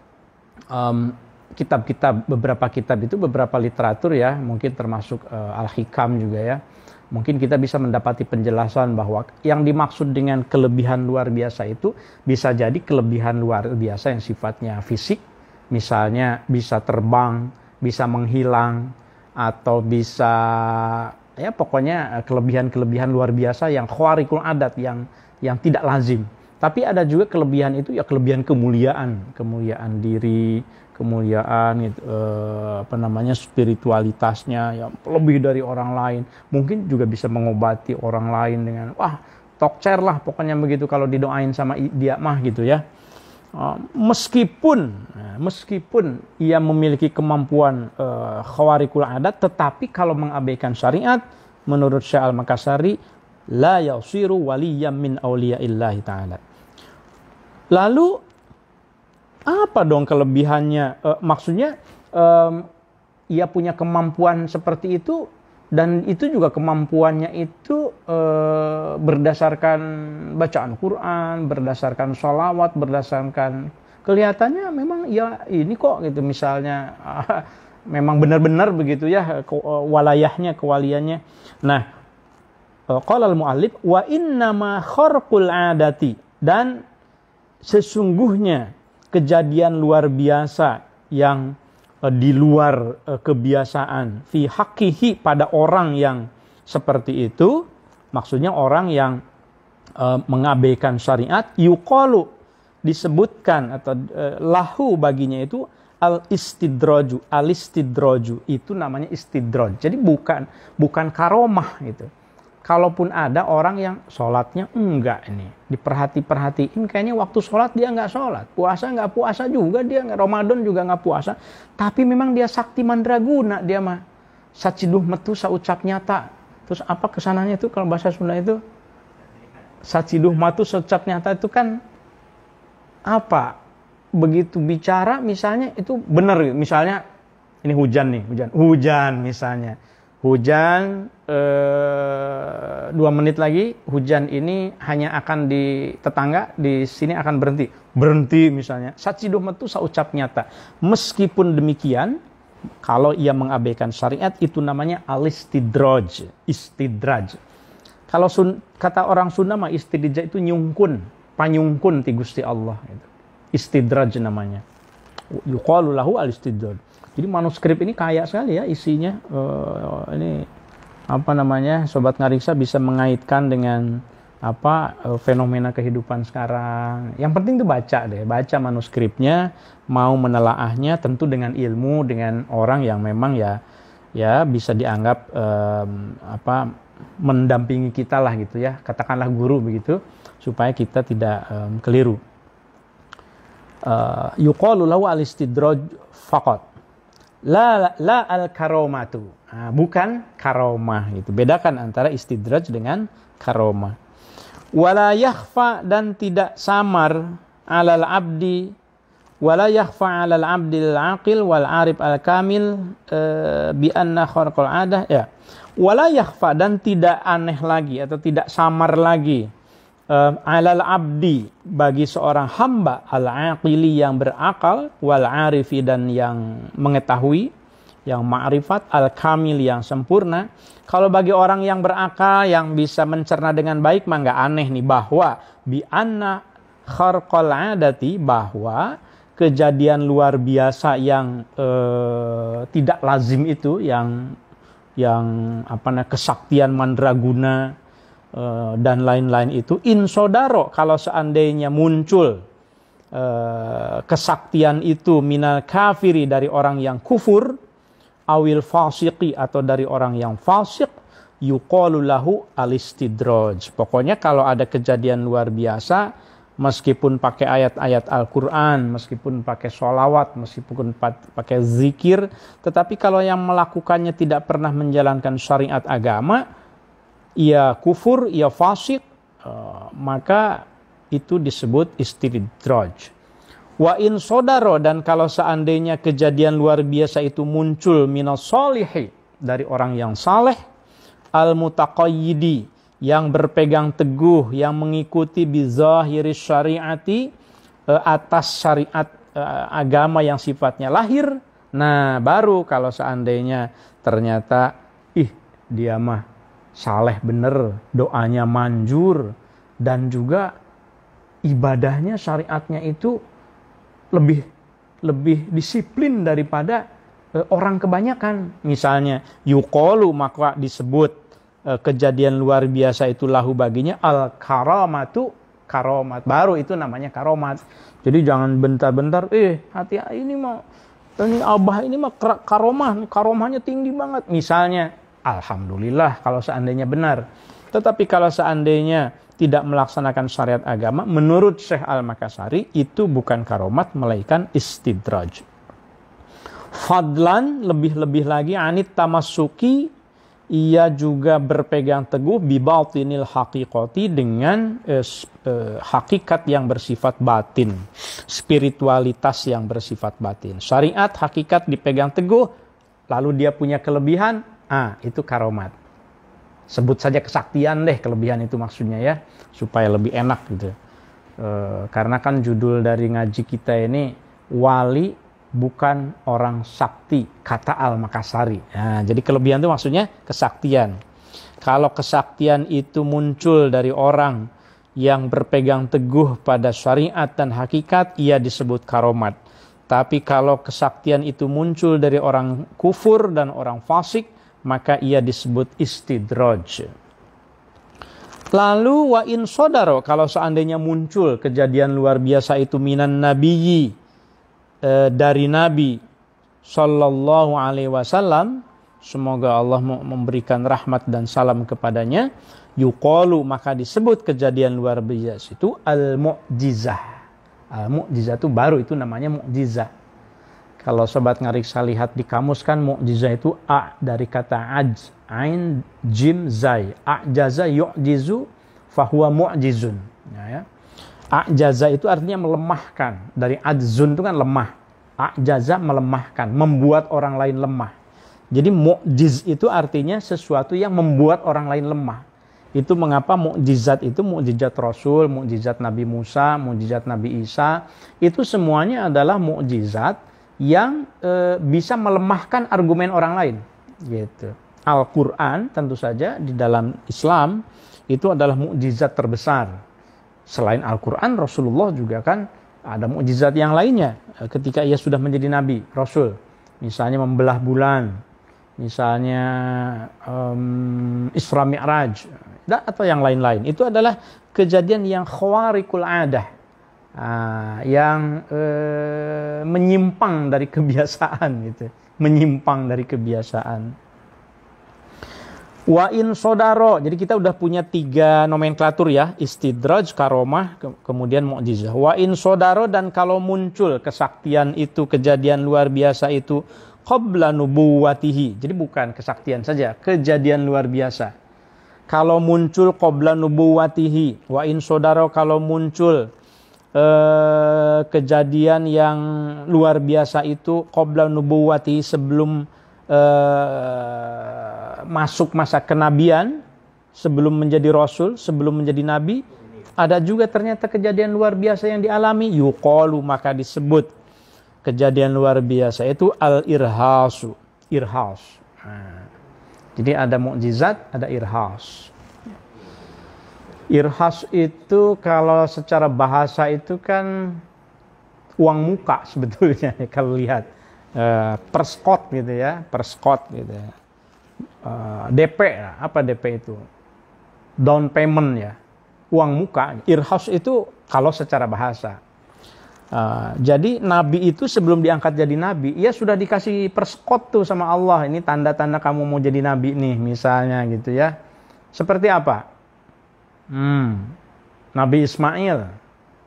kitab kitab-kitab beberapa kitab itu beberapa literatur ya mungkin termasuk uh, al-hikam juga ya mungkin kita bisa mendapati penjelasan bahwa yang dimaksud dengan kelebihan luar biasa itu bisa jadi kelebihan luar biasa yang sifatnya fisik misalnya bisa terbang bisa menghilang atau bisa ya pokoknya eh, kelebihan-kelebihan luar biasa yang khawarikul adat yang yang tidak lazim. Tapi ada juga kelebihan itu ya kelebihan kemuliaan, kemuliaan diri, kemuliaan gitu, eh, apa namanya spiritualitasnya yang lebih dari orang lain. Mungkin juga bisa mengobati orang lain dengan wah tokcer lah pokoknya begitu kalau didoain sama dia mah gitu ya. Ah, meskipun nah, meskipun ia memiliki kemampuan uh, khawarikul adat tetapi kalau mengabaikan syariat menurut Syekh Al-Makassari la yasiru waliyam min illahi taala. Lalu apa dong kelebihannya? Uh, maksudnya um, ia punya kemampuan seperti itu dan itu juga kemampuannya itu e, berdasarkan bacaan Quran, berdasarkan sholawat, berdasarkan kelihatannya memang ya ini kok gitu misalnya ah, memang benar-benar begitu ya ke, eh, walayahnya kewaliannya. Nah, eh, qalal al-muallif wa inna ma kharqul adati dan sesungguhnya kejadian luar biasa yang Eh, di luar eh, kebiasaan fi hakihi pada orang yang seperti itu maksudnya orang yang eh, mengabaikan syariat yukolu disebutkan atau lahu baginya itu al istidroju al istidroju itu namanya istidroj jadi bukan bukan karomah gitu kalaupun ada orang yang sholatnya enggak ini diperhati-perhatiin kayaknya waktu sholat dia nggak sholat puasa nggak puasa juga dia nggak Ramadan juga nggak puasa tapi memang dia sakti mandraguna dia mah saciduh metu saucap nyata terus apa kesananya itu kalau bahasa Sunda itu saciduh matu saucap nyata itu kan apa begitu bicara misalnya itu benar gitu. misalnya ini hujan nih hujan hujan misalnya hujan Eh, dua menit lagi hujan ini hanya akan di tetangga di sini akan berhenti berhenti misalnya sacidoh metu saya ucap nyata meskipun demikian kalau ia mengabaikan syariat itu namanya alistidraj istidraj kalau sun, kata orang sunnah mah istidja itu nyungkun panyungkun ti Gusti Allah gitu. istidraj namanya yuqalu lahu alistidraj jadi manuskrip ini kaya sekali ya isinya uh, ini apa namanya sobat ngariksa bisa mengaitkan dengan apa e, fenomena kehidupan sekarang. Yang penting itu baca deh, baca manuskripnya, mau menelaahnya tentu dengan ilmu, dengan orang yang memang ya ya bisa dianggap um, apa mendampingi kita lah gitu ya, katakanlah guru begitu supaya kita tidak um, keliru. Uh, yuqalu lahu faqat. La la al karomatu Ah, bukan karomah itu Bedakan antara istidraj dengan karomah. Wala yakhfa dan tidak samar alal abdi wala yakhfa alal abdil aqil wal arif al kamil eh, bi anna kharqal adah ya. Wala dan tidak aneh lagi atau tidak samar lagi uh, alal abdi bagi seorang hamba al aqili yang berakal wal arifi dan yang mengetahui yang ma'rifat al-kamil yang sempurna. Kalau bagi orang yang berakal yang bisa mencerna dengan baik mah nggak aneh nih bahwa bi anna kharqal adati bahwa kejadian luar biasa yang eh, tidak lazim itu yang yang apa namanya kesaktian mandraguna eh, dan lain-lain itu insodaro kalau seandainya muncul eh, kesaktian itu minal kafiri dari orang yang kufur awil fasiki atau dari orang yang fasik yukolulahu lahu alistidraj. Pokoknya kalau ada kejadian luar biasa meskipun pakai ayat-ayat Al-Qur'an, meskipun pakai sholawat, meskipun pakai zikir, tetapi kalau yang melakukannya tidak pernah menjalankan syariat agama, ia ya kufur, ia ya fasik, eh, maka itu disebut istidraj Wa in sodaro dan kalau seandainya kejadian luar biasa itu muncul minas solihi dari orang yang saleh al mutaqayyidi yang berpegang teguh yang mengikuti bizahiri syariati eh, atas syariat eh, agama yang sifatnya lahir nah baru kalau seandainya ternyata ih dia mah saleh bener doanya manjur dan juga ibadahnya syariatnya itu lebih lebih disiplin daripada e, orang kebanyakan. Misalnya yukolu maka disebut e, kejadian luar biasa itu lahu baginya al karomatu karomat baru itu namanya karomat jadi jangan bentar-bentar eh hati ini mah ini abah ini mah karomah karomahnya tinggi banget misalnya alhamdulillah kalau seandainya benar tetapi kalau seandainya tidak melaksanakan syariat agama menurut Syekh Al-Makassari itu bukan karomat melainkan istidraj. Fadlan lebih-lebih lagi anit tamasuki ia juga berpegang teguh bibatinil hakikoti dengan eh, eh, hakikat yang bersifat batin, spiritualitas yang bersifat batin. Syariat hakikat dipegang teguh, lalu dia punya kelebihan, ah itu karomat sebut saja kesaktian deh kelebihan itu maksudnya ya supaya lebih enak gitu e, karena kan judul dari ngaji kita ini wali bukan orang sakti kata Al Makassari nah, jadi kelebihan itu maksudnya kesaktian kalau kesaktian itu muncul dari orang yang berpegang teguh pada syariat dan hakikat ia disebut karomat tapi kalau kesaktian itu muncul dari orang kufur dan orang fasik maka ia disebut istidroj. Lalu wa in sodaro kalau seandainya muncul kejadian luar biasa itu minan nabiyyi e, dari nabi sallallahu alaihi wasallam semoga Allah memberikan rahmat dan salam kepadanya yuqalu maka disebut kejadian luar biasa itu al mu'jizah al mu'jizah itu baru itu namanya mu'jizah kalau sobat ngariksa lihat di kamus kan mukjizah itu a dari kata aj, ain, jim, zai. A jaza yu'jizu fahuwa mu'jizun. Ya, ya. A jaza itu artinya melemahkan. Dari adzun itu kan lemah. A jaza melemahkan, membuat orang lain lemah. Jadi mukjiz itu artinya sesuatu yang membuat orang lain lemah. Itu mengapa mukjizat itu mukjizat Rasul, mukjizat Nabi Musa, mukjizat Nabi Isa, itu semuanya adalah mukjizat yang e, bisa melemahkan argumen orang lain gitu. Al-Qur'an tentu saja di dalam Islam itu adalah mukjizat terbesar. Selain Al-Qur'an Rasulullah juga kan ada mukjizat yang lainnya e, ketika ia sudah menjadi nabi, rasul. Misalnya membelah bulan, misalnya um, Isra Mi'raj atau yang lain-lain. Itu adalah kejadian yang khawarikul adah uh, yang uh, menyimpang dari kebiasaan gitu menyimpang dari kebiasaan wa sodaro jadi kita udah punya tiga nomenklatur ya istidraj karomah ke kemudian mukjizah wa sodaro dan kalau muncul kesaktian itu kejadian luar biasa itu qabla nubuwatihi jadi bukan kesaktian saja kejadian luar biasa kalau muncul qabla nubuwatihi wa sodaro kalau muncul Eh, kejadian yang luar biasa itu qabla nubuwati sebelum eh, masuk masa kenabian, sebelum menjadi rasul, sebelum menjadi nabi, ada juga ternyata kejadian luar biasa yang dialami yuqalu maka disebut kejadian luar biasa itu al irhasu, irhas. Nah, jadi ada mukjizat, ada irhas. Irhas itu kalau secara bahasa itu kan uang muka sebetulnya kalau lihat uh, per gitu ya, perskot gitu ya. Uh, eh, DP apa DP itu? Down payment ya. Uang muka. Irhas itu kalau secara bahasa. Uh, jadi nabi itu sebelum diangkat jadi nabi, ia sudah dikasih perskot tuh sama Allah. Ini tanda-tanda kamu mau jadi nabi nih misalnya gitu ya. Seperti apa? Hmm. Nabi Ismail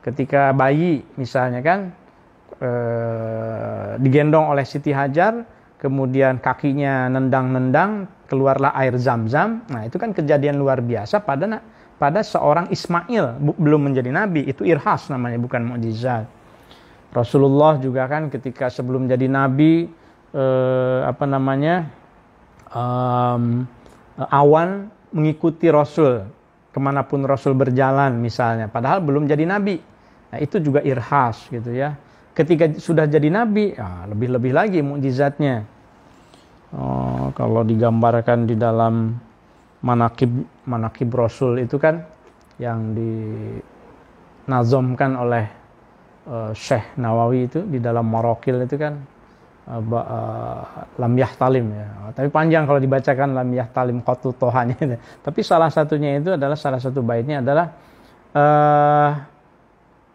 ketika bayi misalnya kan e, digendong oleh Siti Hajar, kemudian kakinya nendang-nendang, keluarlah air zam-zam. Nah itu kan kejadian luar biasa pada pada seorang Ismail bu, belum menjadi nabi itu irhas namanya bukan mukjizat. Rasulullah juga kan ketika sebelum jadi nabi e, apa namanya um, awan mengikuti Rasul kemanapun Rasul berjalan misalnya, padahal belum jadi nabi. Nah, itu juga irhas gitu ya. Ketika sudah jadi nabi, ya, lebih-lebih ya, lagi mukjizatnya. Oh, kalau digambarkan di dalam manakib manakib Rasul itu kan yang dinazomkan oleh uh, Syekh Nawawi itu di dalam Marokil itu kan Eh, eh, lam talim ya. Tapi panjang kalau dibacakan lam talim qatu tohanya. Tapi salah satunya itu adalah salah satu baitnya adalah eh,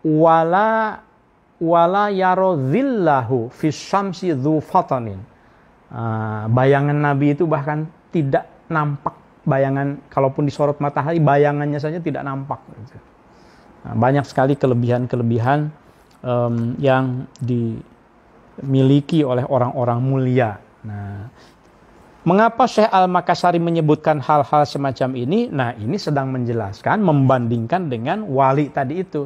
wala wala yaro zillahu fi syamsi dzu fatanin. bayangan Nabi itu bahkan tidak nampak bayangan kalaupun disorot matahari bayangannya saja tidak nampak. Nah, banyak sekali kelebihan-kelebihan yang di dimiliki oleh orang-orang mulia. Nah, mengapa Syekh Al-Makassari menyebutkan hal-hal semacam ini? Nah, ini sedang menjelaskan membandingkan dengan wali tadi itu.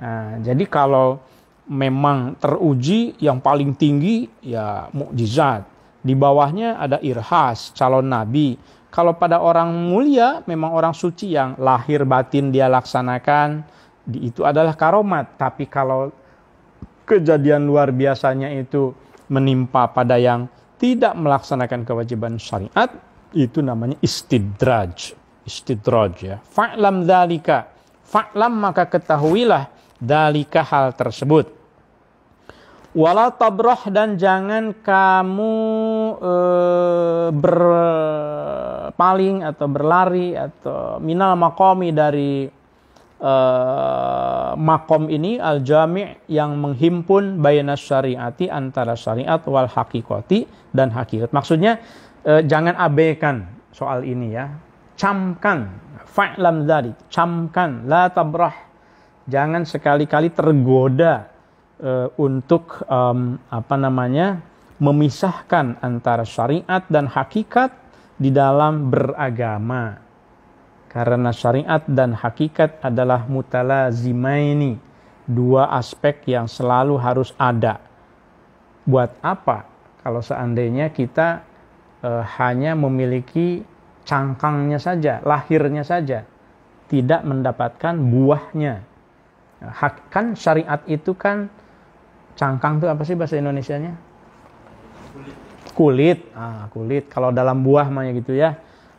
Nah, jadi kalau memang teruji yang paling tinggi ya mukjizat. Di bawahnya ada irhas, calon nabi. Kalau pada orang mulia memang orang suci yang lahir batin dia laksanakan, itu adalah karomat. Tapi kalau kejadian luar biasanya itu menimpa pada yang tidak melaksanakan kewajiban syariat itu namanya istidraj istidraj ya fa'lam dalika fa'lam maka ketahuilah dalika hal tersebut wala tabroh dan jangan kamu e, eh, berpaling atau berlari atau minal makomi dari uh, makom ini al jami' yang menghimpun bayanas syariati antara syariat wal hakikoti dan hakikat. Maksudnya uh, jangan abaikan soal ini ya. Camkan fa'lam dari camkan la tabrah. Jangan sekali-kali tergoda uh, untuk um, apa namanya memisahkan antara syariat dan hakikat di dalam beragama karena syariat dan hakikat adalah mutalazimaini, dua aspek yang selalu harus ada. Buat apa kalau seandainya kita e, hanya memiliki cangkangnya saja, lahirnya saja, tidak mendapatkan buahnya? Hak, kan syariat itu kan cangkang itu apa sih bahasa Indonesianya? Kulit. Kulit. Ah, ah kulit. Kalau dalam buah mah ya gitu ya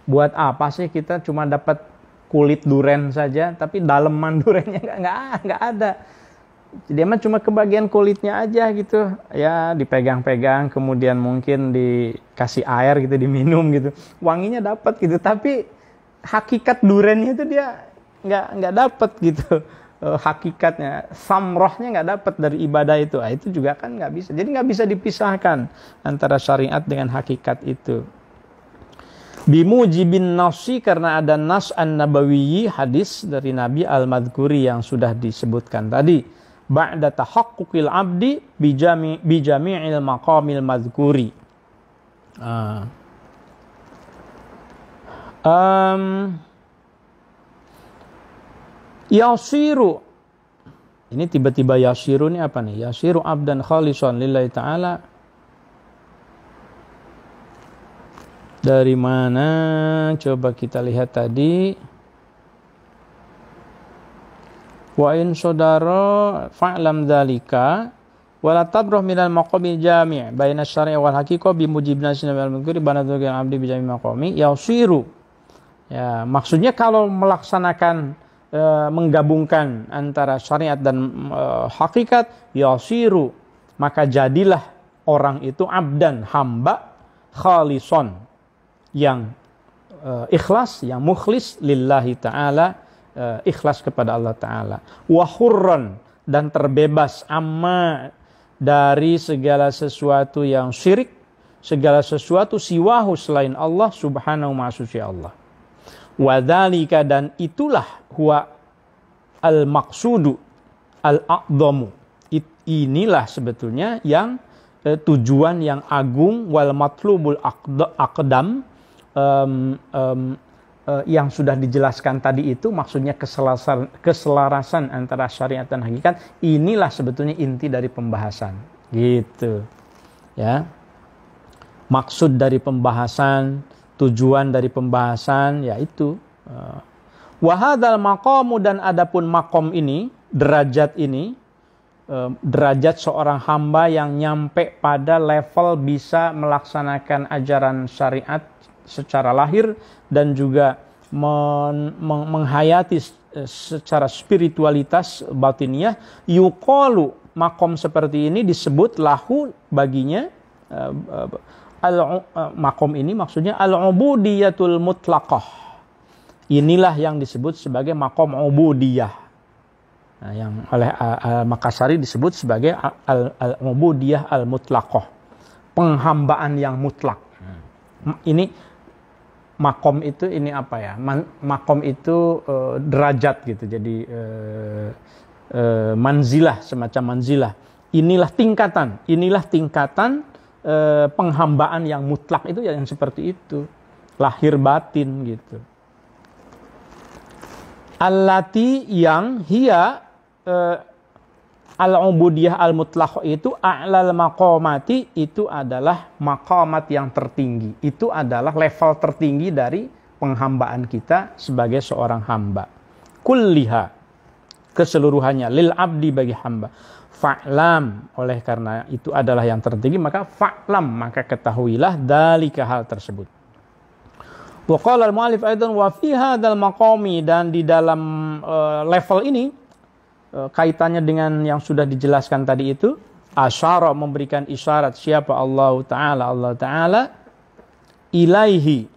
buat apa sih kita cuma dapat kulit duren saja tapi daleman durennya nggak nggak ada jadi emang cuma kebagian kulitnya aja gitu ya dipegang-pegang kemudian mungkin dikasih air gitu diminum gitu wanginya dapat gitu tapi hakikat durennya itu dia nggak nggak dapat gitu eh, hakikatnya samrohnya nggak dapat dari ibadah itu nah, itu juga kan nggak bisa jadi nggak bisa dipisahkan antara syariat dengan hakikat itu bimujibin nafsi karena ada nas an nabawiyi hadis dari Nabi al madkuri yang sudah disebutkan tadi ba'da tahakkukil abdi bijami bijami'il maqamil madkuri uh. Ah. um, yasiru ini tiba-tiba yasiru ini apa nih yasiru abdan khalisan lillahi ta'ala Dari mana? Coba kita lihat tadi. Wa in sodaro fa'lam dalika wala tabroh minal maqami jami' baina syar'i wal haqiqah bi mujib nasina wal mukri banadzukil abdi bi jami' maqami yausiru ya maksudnya kalau melaksanakan e, menggabungkan antara syariat dan e, hakikat siru, maka jadilah orang itu abdan hamba khalison yang uh, ikhlas, yang mukhlis lillahi taala, uh, ikhlas kepada Allah taala. Wahurran dan terbebas amma dari segala sesuatu yang syirik, segala sesuatu siwahu selain Allah subhanahu wa Allah. Wadhalika dan itulah huwa al-maqsudu al-a'dhamu. Inilah sebetulnya yang eh, tujuan yang agung wal matlubul aqdam um, um, uh, yang sudah dijelaskan tadi itu maksudnya keselarasan, keselarasan antara syariat dan hakikat inilah sebetulnya inti dari pembahasan gitu ya maksud dari pembahasan tujuan dari pembahasan yaitu eh, wahadal makomu dan adapun makom ini derajat ini derajat seorang hamba yang nyampe pada level bisa melaksanakan ajaran syariat secara lahir dan juga men, men, menghayati eh, secara spiritualitas batiniah yuqalu makom seperti ini disebut lahu baginya eh, eh, al makom ini maksudnya al ubudiyatul mutlaqah inilah yang disebut sebagai makom ubudiyah Nah, yang oleh Al, Makassari disebut sebagai al, al ubudiyah al mutlaqah penghambaan yang mutlak. Hmm. Ini makom itu ini apa ya? makom itu uh, derajat gitu. Jadi uh, uh, manzilah semacam manzilah. Inilah tingkatan, inilah tingkatan uh, penghambaan yang mutlak itu ya yang seperti itu. Lahir batin gitu. Allati yang hia uh, al-ubudiyah al-mutlaq itu a'lal maqamati itu adalah maqamat yang tertinggi. Itu adalah level tertinggi dari penghambaan kita sebagai seorang hamba. Kulliha keseluruhannya lil abdi bagi hamba. Fa'lam oleh karena itu adalah yang tertinggi maka fa'lam maka ketahuilah dalika hal tersebut. Wa qala al-mu'allif aidan wa fi hadzal maqami dan di dalam uh, level ini Eh, kaitannya dengan yang sudah dijelaskan tadi itu asyara memberikan isyarat siapa Allah taala Allah taala ilaihi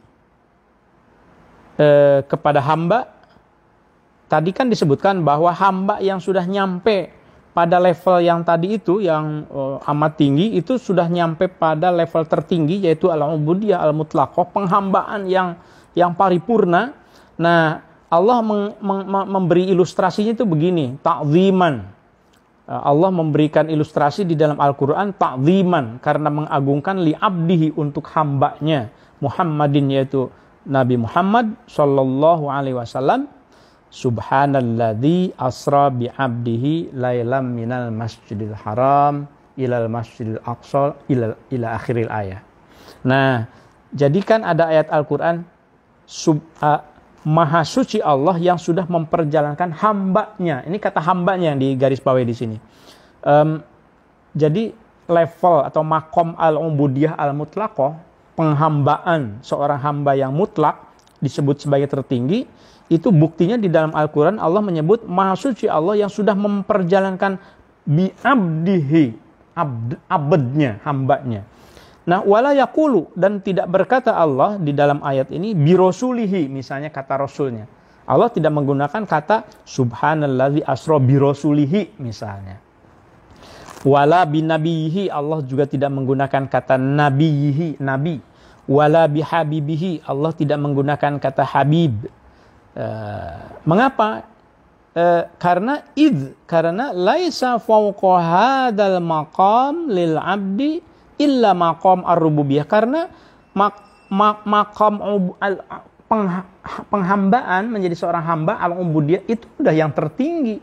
e, kepada hamba tadi kan disebutkan bahwa hamba yang sudah nyampe pada level yang tadi itu yang e, amat tinggi itu sudah nyampe pada level tertinggi yaitu al-ubudiyah al-mutlaqah penghambaan yang yang paripurna nah Allah memberi ilustrasinya itu begini, takziman. Eh, Allah memberikan ilustrasi di dalam Al-Quran takziman karena mengagungkan li'abdihi untuk hambanya Muhammadin yaitu Nabi Muhammad sallallahu Alaihi Wasallam Subhanalladzi asra bi'abdihi lailam minal masjidil haram ilal masjidil aqsa ilal ila akhiril ayat. Nah, jadikan ada ayat Al-Qur'an sub, uh, Maha suci Allah yang sudah memperjalankan hambanya. Ini kata hambanya yang digaris bawahi di sini. Um, jadi level atau makom al umbudiyah al-mutlaqoh, penghambaan seorang hamba yang mutlak disebut sebagai tertinggi, itu buktinya di dalam Al-Quran Allah menyebut maha suci Allah yang sudah memperjalankan bi'abdihi, abd, abednya, hambanya Nah, wala yakulu dan tidak berkata Allah di dalam ayat ini birosulihi misalnya kata rasulnya. Allah tidak menggunakan kata subhanalladzi asra birosulihi misalnya. Wala binabihi Allah juga tidak menggunakan kata nabihi nabi. Wala bihabibihi Allah tidak menggunakan kata habib. Uh, mengapa? Uh, karena id karena laisa fawqa hadal maqam lil abdi illa maqam ar-rububiyah karena mak, mak, maqam peng, penghambaan menjadi seorang hamba al-ubudiyah itu udah yang tertinggi.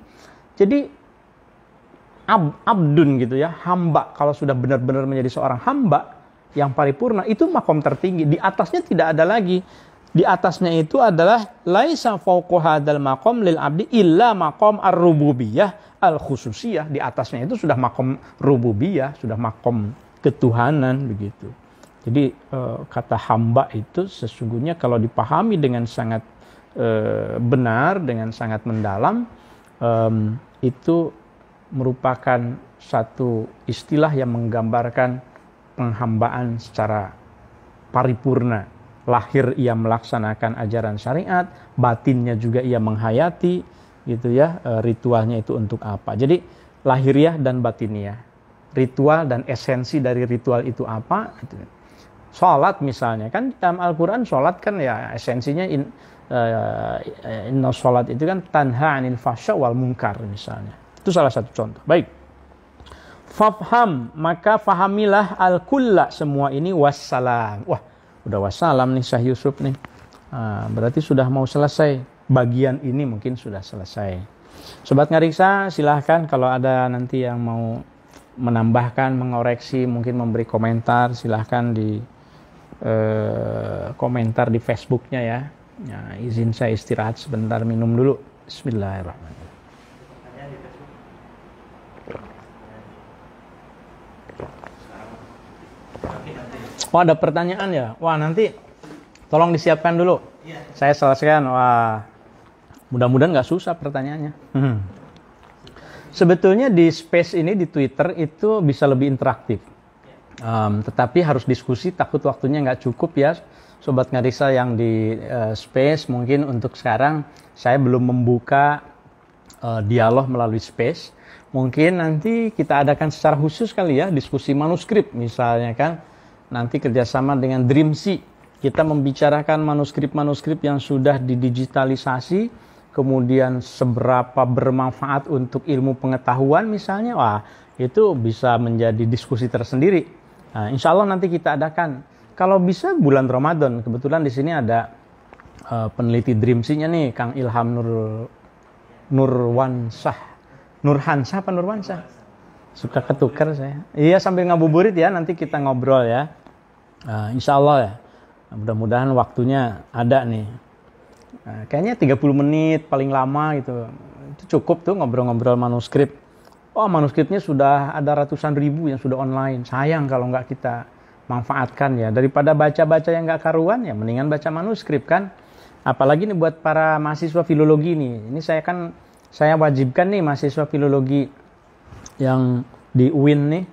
Jadi ab, abdun gitu ya, hamba kalau sudah benar-benar menjadi seorang hamba yang paripurna itu makom tertinggi. Di atasnya tidak ada lagi. Di atasnya itu adalah laisa fauqu hadzal maqam lil abdi illa maqam ar-rububiyah al-khususiyah. Di atasnya itu sudah makom rububiyah, sudah makom ketuhanan begitu. Jadi eh, kata hamba itu sesungguhnya kalau dipahami dengan sangat eh, benar, dengan sangat mendalam, itu merupakan satu istilah yang menggambarkan penghambaan secara paripurna. Lahir ia melaksanakan ajaran syariat, batinnya juga ia menghayati, gitu ya. Eh, ritualnya itu untuk apa? Jadi lahiriah dan batiniah ritual dan esensi dari ritual itu apa gitu. Sholat misalnya kan dalam Al-Quran sholat kan ya esensinya in, uh, inna sholat itu kan tanha anil fasya wal mungkar misalnya. Itu salah satu contoh. Baik. Fafham, maka fahamilah al-kulla semua ini wassalam. Wah, udah wassalam nih Syah Yusuf nih. Nah, berarti sudah mau selesai. Bagian ini mungkin sudah selesai. Sobat Ngariksa, silahkan kalau ada nanti yang mau menambahkan, mengoreksi, mungkin memberi komentar, silahkan di eh, komentar di Facebooknya ya. ya. izin saya istirahat sebentar minum dulu. Bismillahirrahmanirrahim. Oh ada pertanyaan ya? Wah nanti tolong disiapkan dulu. Iya. Saya selesaikan. Wah mudah-mudahan nggak susah pertanyaannya. Hmm. Sebetulnya di space ini di Twitter itu bisa lebih interaktif. Um, tetapi harus diskusi, takut waktunya nggak cukup ya. Sobat Ngarisa yang di uh, space mungkin untuk sekarang saya belum membuka uh, dialog melalui space. Mungkin nanti kita adakan secara khusus kali ya diskusi manuskrip misalnya kan. Nanti kerjasama dengan Dreamsea kita membicarakan manuskrip-manuskrip yang sudah didigitalisasi kemudian seberapa bermanfaat untuk ilmu pengetahuan misalnya, wah itu bisa menjadi diskusi tersendiri. Nah, insya Allah nanti kita adakan. Kalau bisa bulan Ramadan, kebetulan di sini ada uh, peneliti Dreamsinya nih, Kang Ilham Nur Nurwansah. Nurhansah apa Nurwansah? Suka ketukar saya. Iya sambil ngabuburit ya, nanti kita ngobrol ya. Uh, eh, insya Allah ya. Mudah-mudahan waktunya ada nih. Nah, kayaknya 30 menit paling lama gitu. Itu cukup tuh ngobrol-ngobrol manuskrip. Oh, manuskripnya sudah ada ratusan ribu yang sudah online. Sayang kalau nggak kita manfaatkan ya. Daripada baca-baca yang nggak karuan ya, mendingan baca manuskrip kan. Apalagi nih buat para mahasiswa filologi nih. Ini saya kan saya wajibkan nih mahasiswa filologi yang di UIN nih,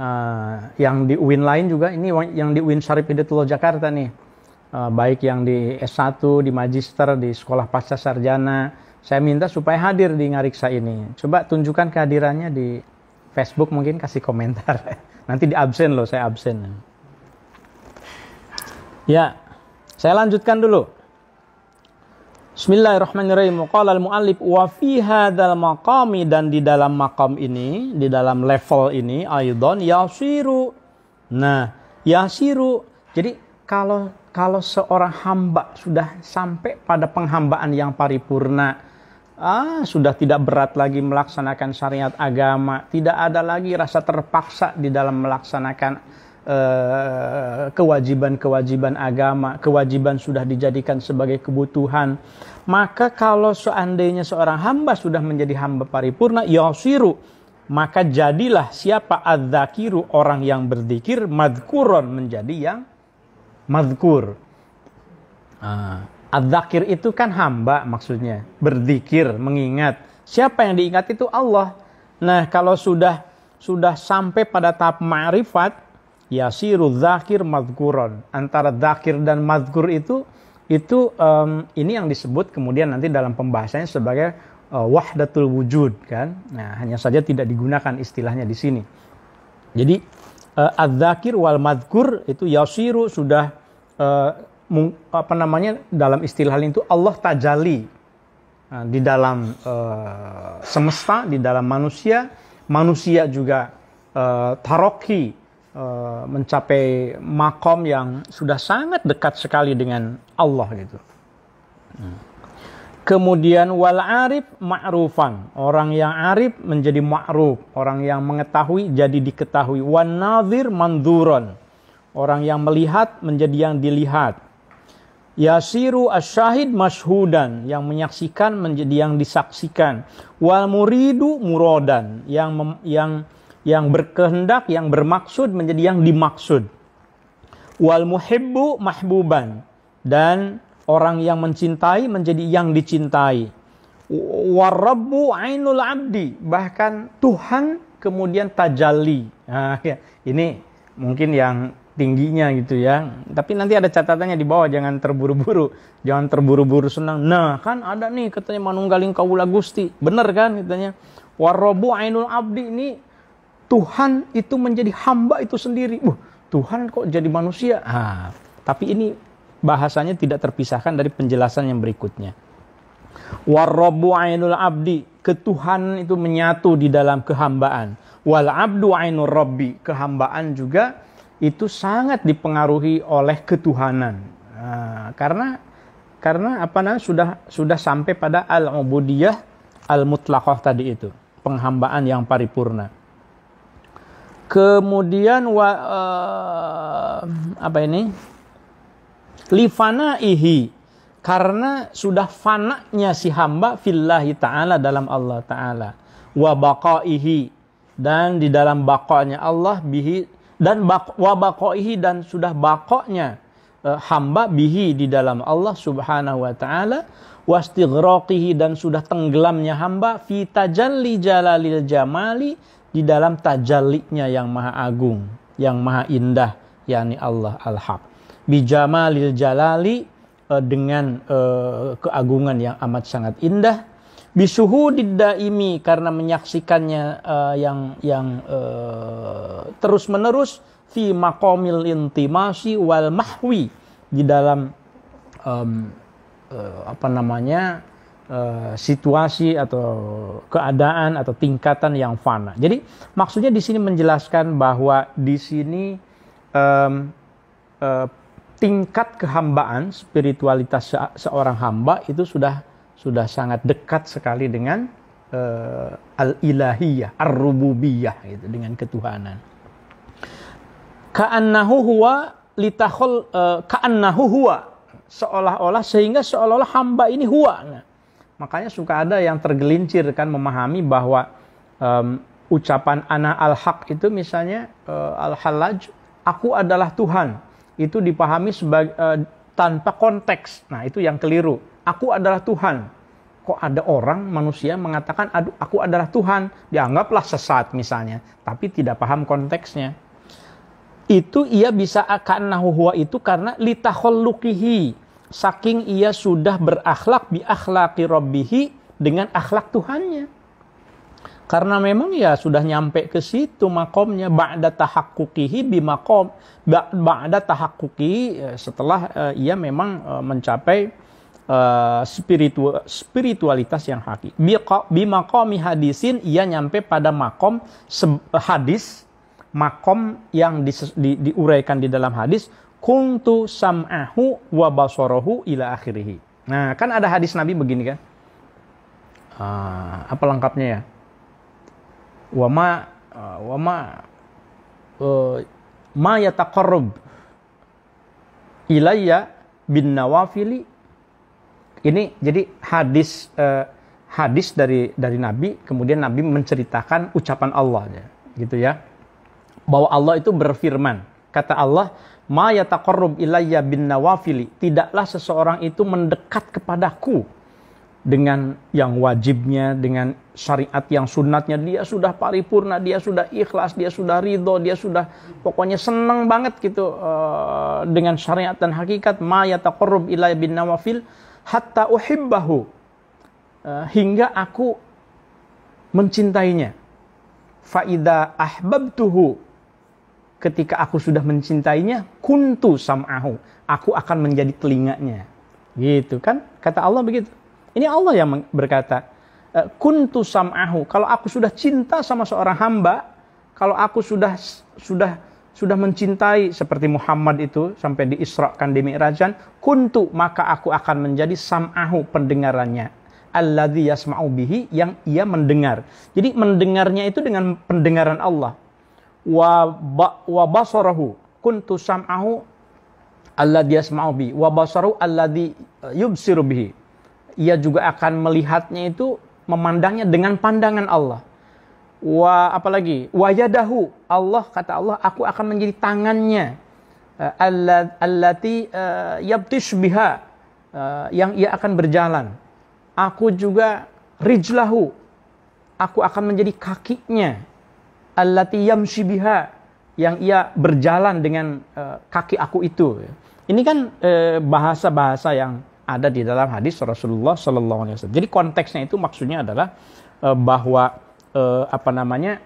uh, yang di UIN lain juga ini yang di UIN Syarif Hidayatullah Jakarta nih Eh, baik yang di S1, di magister, di sekolah pasca sarjana. Saya minta supaya hadir di Ngariksa ini. Coba tunjukkan kehadirannya di Facebook mungkin kasih komentar. Nanti di absen loh, saya absen. Ya, saya lanjutkan dulu. Bismillahirrahmanirrahim. Qala al-muallif wa fi hadzal maqami dan di dalam maqam ini, di dalam level ini aidon yasiru. Nah, yasiru. Jadi kalau kalau seorang hamba sudah sampai pada penghambaan yang paripurna, ah sudah tidak berat lagi melaksanakan syariat agama, tidak ada lagi rasa terpaksa di dalam melaksanakan eh, kewajiban-kewajiban eh, agama, kewajiban sudah dijadikan sebagai kebutuhan. Maka kalau seandainya seorang hamba sudah menjadi hamba paripurna, yosiru, maka jadilah siapa adzakiru orang yang berzikir madkuron menjadi yang madhkur. Ah. Adzakir itu kan hamba maksudnya. Berzikir, mengingat. Siapa yang diingat itu Allah. Nah, kalau sudah sudah sampai pada tahap ma'rifat, ya siru zakir madhkuron. Antara zakir dan madhkur itu itu um, ini yang disebut kemudian nanti dalam pembahasannya sebagai uh, wahdatul wujud kan. Nah, hanya saja tidak digunakan istilahnya di sini. Jadi uh, adzakir wal madkur itu yasiru sudah uh, apa namanya dalam istilah lain itu Allah tajali uh, di dalam uh, semesta di dalam manusia manusia juga uh, taroki uh, mencapai makom yang sudah sangat dekat sekali dengan Allah gitu. Hmm. Kemudian wal arif ma'rufan, orang yang arif menjadi ma'ruf, orang yang mengetahui jadi diketahui. Wan nadhir manduron, orang yang melihat menjadi yang dilihat. Yasiru asyahid mashhudan, yang menyaksikan menjadi yang disaksikan. Wal muridu murodan, yang mem, yang yang berkehendak, yang bermaksud menjadi yang dimaksud. Wal muhibbu mahbuban dan Orang yang mencintai menjadi yang dicintai. Warabu ainul abdi. Bahkan Tuhan kemudian tajalli. Nah, ya. Ini mungkin yang tingginya gitu ya. Tapi nanti ada catatannya di bawah, jangan terburu-buru, jangan terburu-buru senang. Nah, kan ada nih katanya manunggaling kaula Gusti. Bener kan katanya? Warabu ainul abdi ini Tuhan itu menjadi hamba itu sendiri. Wah, Tuhan kok jadi manusia? Ah, tapi ini bahasanya tidak terpisahkan dari penjelasan yang berikutnya. Warrobu ainul abdi, ketuhanan itu menyatu di dalam kehambaan. Wal abdu ainul robbi, kehambaan juga itu sangat dipengaruhi oleh ketuhanan. Nah, karena karena apa namanya sudah sudah sampai pada al ubudiyah al mutlaqah tadi itu, penghambaan yang paripurna. Kemudian wa, uh, apa ini? Lifana ihi karena sudah fananya si hamba fillahi ta'ala dalam Allah ta'ala wa baqaihi dan di dalam baqanya Allah bihi dan wabakoh wa baqaihi dan sudah baqanya uh, eh, hamba bihi di dalam Allah subhanahu wa ta'ala wastighraqihi dan sudah tenggelamnya hamba fi tajalli jalalil jamali di dalam tajallinya yang maha agung yang maha indah yakni Allah al-haq bijamalil jalali uh, dengan uh, keagungan yang amat sangat indah Bisuhu didaimi karena menyaksikannya uh, yang yang uh, terus menerus fi maqamil intimasi wal mahwi di dalam um, uh, apa namanya uh, situasi atau keadaan atau tingkatan yang fana. Jadi maksudnya di sini menjelaskan bahwa di sini um, uh, tingkat kehambaan spiritualitas se seorang hamba itu sudah sudah sangat dekat sekali dengan uh, al-ilahiyah, ar-rububiyah gitu dengan ketuhanan. Ka'annahu huwa litakhul uh, ka'annahu huwa seolah-olah sehingga seolah-olah hamba ini huwa. Nah, makanya suka ada yang tergelincir kan memahami bahwa um, ucapan ana al-haq itu misalnya uh, al-halaj aku adalah Tuhan itu dipahami sebagai, uh, tanpa konteks. Nah, itu yang keliru. Aku adalah Tuhan. Kok ada orang manusia mengatakan aduh aku adalah Tuhan, dianggaplah sesat misalnya, tapi tidak paham konteksnya. Itu ia bisa akan Nahuhua itu karena litaholukihi saking ia sudah berakhlak bi akhlaki robbihi dengan akhlak Tuhannya. Karena memang ya sudah nyampe ke situ makomnya ba'da tahakkukihi makom ba'da tahakkuki eh, setelah uh, ia memang uh, mencapai uh, spiritu spiritualitas yang hakiki. makomi hadisin ia nyampe pada makom hadis makom yang di, di, diuraikan di dalam hadis kuntu sam'ahu wa basarahu ila akhirih. Nah, kan ada hadis Nabi begini kan. Uh, apa lengkapnya ya? wama ah, wama uh, ma yataqarrab ilayya bin nawafili ini jadi hadis uh, hadis dari dari Nabi kemudian Nabi menceritakan ucapan Allahnya gitu ya bahwa Allah itu berfirman kata Allah ma yataqarrab ilayya bin nawafili tidaklah seseorang itu mendekat kepadaku dengan yang wajibnya, dengan syariat yang sunatnya. Dia sudah paripurna, dia sudah ikhlas, dia sudah ridho, dia sudah pokoknya senang banget gitu uh, dengan syariat dan hakikat. Ma yataqarrub ilai bin nawafil hatta uhibbahu. Uh, hingga aku mencintainya. Faida ahbabtuhu. Ketika aku sudah mencintainya, kuntu sam'ahu. Aku akan menjadi telinganya. Gitu kan? Kata Allah begitu. Ini Allah yang berkata, eh, kuntu sam'ahu. Kalau aku sudah cinta sama seorang hamba, kalau aku sudah sudah sudah mencintai seperti Muhammad itu sampai diisrakan di Mi'rajan, kuntu maka aku akan menjadi sam'ahu pendengarannya. Alladhi yasma'u bihi yang ia mendengar. Jadi mendengarnya itu dengan pendengaran Allah. Wa ba, wa basarahu kuntu sam'ahu alladhi yasma'u bihi wa basaru alladhi eh, yubsiru bihi ia juga akan melihatnya itu memandangnya dengan pandangan Allah. Wa apalagi wayadahu Allah kata Allah aku akan menjadi tangannya eh, allati eh, yabtish biha eh, yang ia akan berjalan. Aku juga rijlahu aku akan menjadi kakinya allati yamshi biha yang ia berjalan dengan kaki aku itu. Ini kan bahasa-bahasa yang ada di dalam hadis Rasulullah Sallallahu Alaihi Wasallam. Jadi konteksnya itu maksudnya adalah e, bahwa e, apa namanya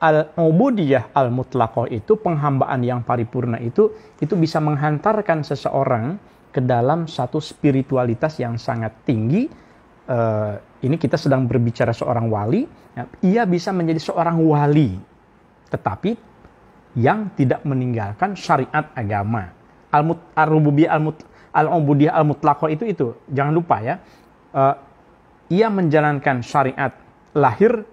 al ubudiyah al mutlakoh itu penghambaan yang paripurna itu itu bisa menghantarkan seseorang ke dalam satu spiritualitas yang sangat tinggi. E, ini kita sedang berbicara seorang wali. Ya, ia bisa menjadi seorang wali, tetapi yang tidak meninggalkan syariat agama. Al-Rububiyah al mutarububi al mut al-ubudiyah al-mutlaqah itu itu. Jangan lupa ya. Uh, ia menjalankan syariat lahir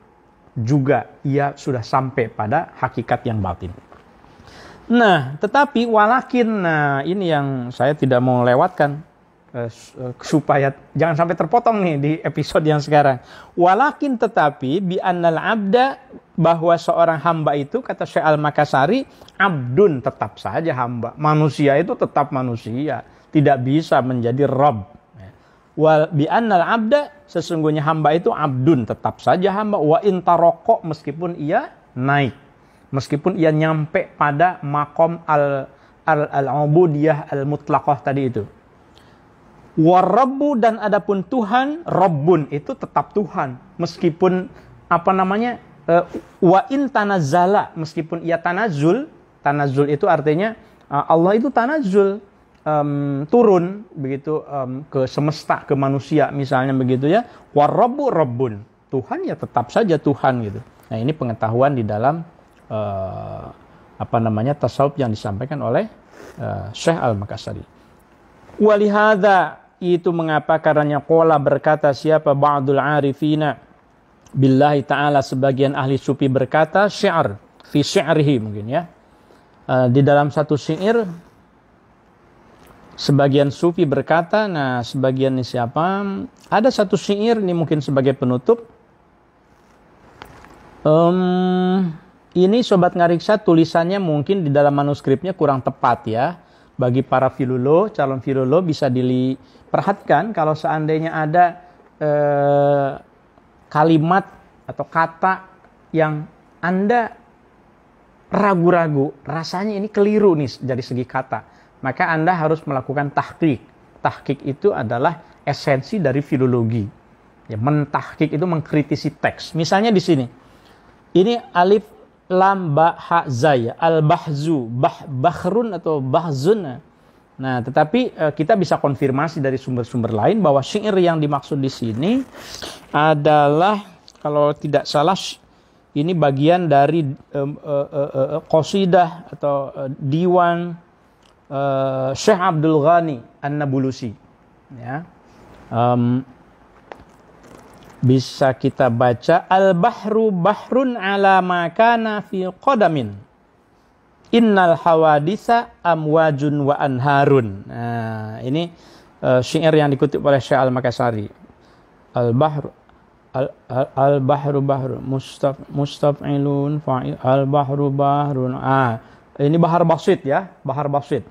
juga ia sudah sampai pada hakikat yang batin. Nah, tetapi walakin nah ini yang saya tidak mau lewatkan uh, supaya jangan sampai terpotong nih di episode yang sekarang. Walakin tetapi bi annal abda bahwa seorang hamba itu kata Syekh Al makasari abdun tetap saja hamba. Manusia itu tetap manusia tidak bisa menjadi Rob. Wal bi annal abda sesungguhnya hamba itu abdun tetap saja hamba wa intaroko meskipun ia naik meskipun ia nyampe pada makom al al al ubudiyah al mutlaqah tadi itu warabu dan adapun Tuhan Robun itu tetap Tuhan meskipun apa namanya eh, wa in tanazala meskipun ia tanazul tanazul itu artinya eh, Allah itu tanazul um, turun begitu um, ke semesta ke manusia misalnya begitu ya warabu rabbun Tuhan ya tetap saja Tuhan gitu nah ini pengetahuan di dalam uh, apa namanya tasawuf yang disampaikan oleh uh, Syekh Al Makassari walihada itu mengapa karenanya kola berkata siapa ba'dul arifina billahi ta'ala sebagian ahli sufi berkata syiar fi syi'rihi mungkin ya uh, di dalam satu syair Sebagian sufi berkata, nah sebagian ini siapa? Ada satu syair ini mungkin sebagai penutup. Um, ini sobat ngariksa tulisannya mungkin di dalam manuskripnya kurang tepat ya. Bagi para filolo, calon filolo bisa diperhatikan kalau seandainya ada eh, kalimat atau kata yang Anda ragu-ragu, rasanya ini keliru nih dari segi kata maka Anda harus melakukan tahqiq. Tahqiq itu adalah esensi dari filologi. Ya, mentahqiq itu mengkritisi teks. Misalnya di sini. Ini alif lam ba ha zai al bahzu bah bahrun atau bahzun. Nah, tetapi eh, kita bisa konfirmasi dari sumber-sumber lain bahwa syair yang dimaksud di sini adalah kalau tidak salah ini bagian dari um, uh, uh, uh, atau uh, diwan uh, Syekh Abdul Ghani An-Nabulusi. Ya. Um, bisa kita baca al-bahru bahrun ala makana fi qadamin innal hawadisa amwajun wa anharun nah, ini uh, syair yang dikutip oleh Syekh Al-Makassari al-bahru al-bahru al bahru mustaf mustafilun al-bahru bahrun ah ini bahar basit ya bahar basit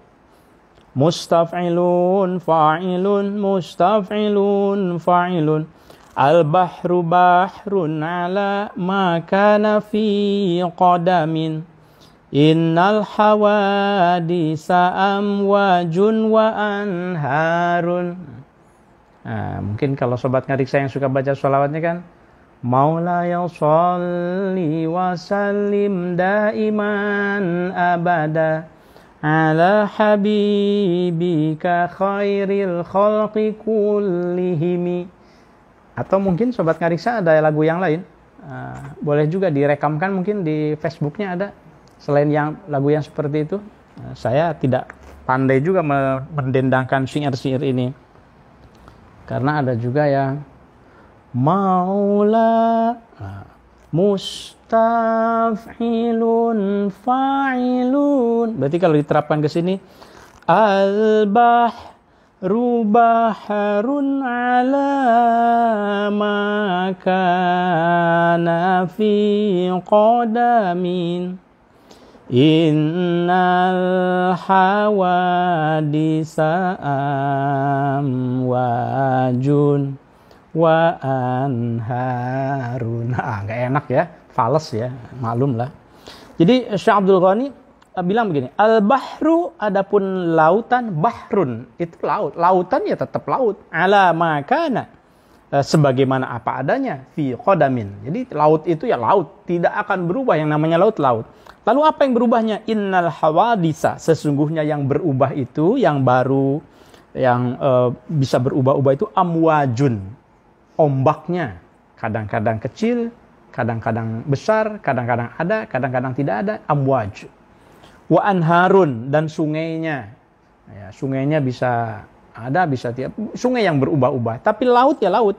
mustaf'ilun fa'ilun mustaf'ilun fa'ilun al-bahru bahrun ala ma kana fi qadamin innal hawadisa amwajun wa anharun nah, mungkin kalau sobat ngadik saya yang suka baca sholawatnya kan Maula ya salli wa sallim daiman abada على حبيبك خير الخلق كلهم atau mungkin sobat ngariksa ada lagu yang lain uh, boleh juga direkamkan mungkin di Facebooknya ada selain yang lagu yang seperti itu uh, saya tidak pandai juga mendendangkan singer-singer ini karena ada juga yang maula uh, mus taf'ilun fa'ilun. Berarti kalau diterapkan ke sini albah rubaharun ala makana fi qadamin innal hawadisa amwajun wa anharun ah nggak enak ya fals ya, maklum lah. Jadi Syekh Abdul Ghani eh, bilang begini, al-bahru adapun lautan bahrun itu laut. Lautan ya tetap laut. Ala makana eh, sebagaimana apa adanya fi qadamin. Jadi laut itu ya laut, tidak akan berubah yang namanya laut laut. Lalu apa yang berubahnya? Innal hawadisa, sesungguhnya yang berubah itu yang baru yang uh, bisa berubah-ubah itu amwajun. Ombaknya kadang-kadang kecil, kadang-kadang besar, kadang-kadang ada, kadang-kadang tidak ada, amwaj. Wa anharun dan sungainya. Ya, sungainya bisa ada, bisa tiap sungai yang berubah-ubah, tapi laut ya laut.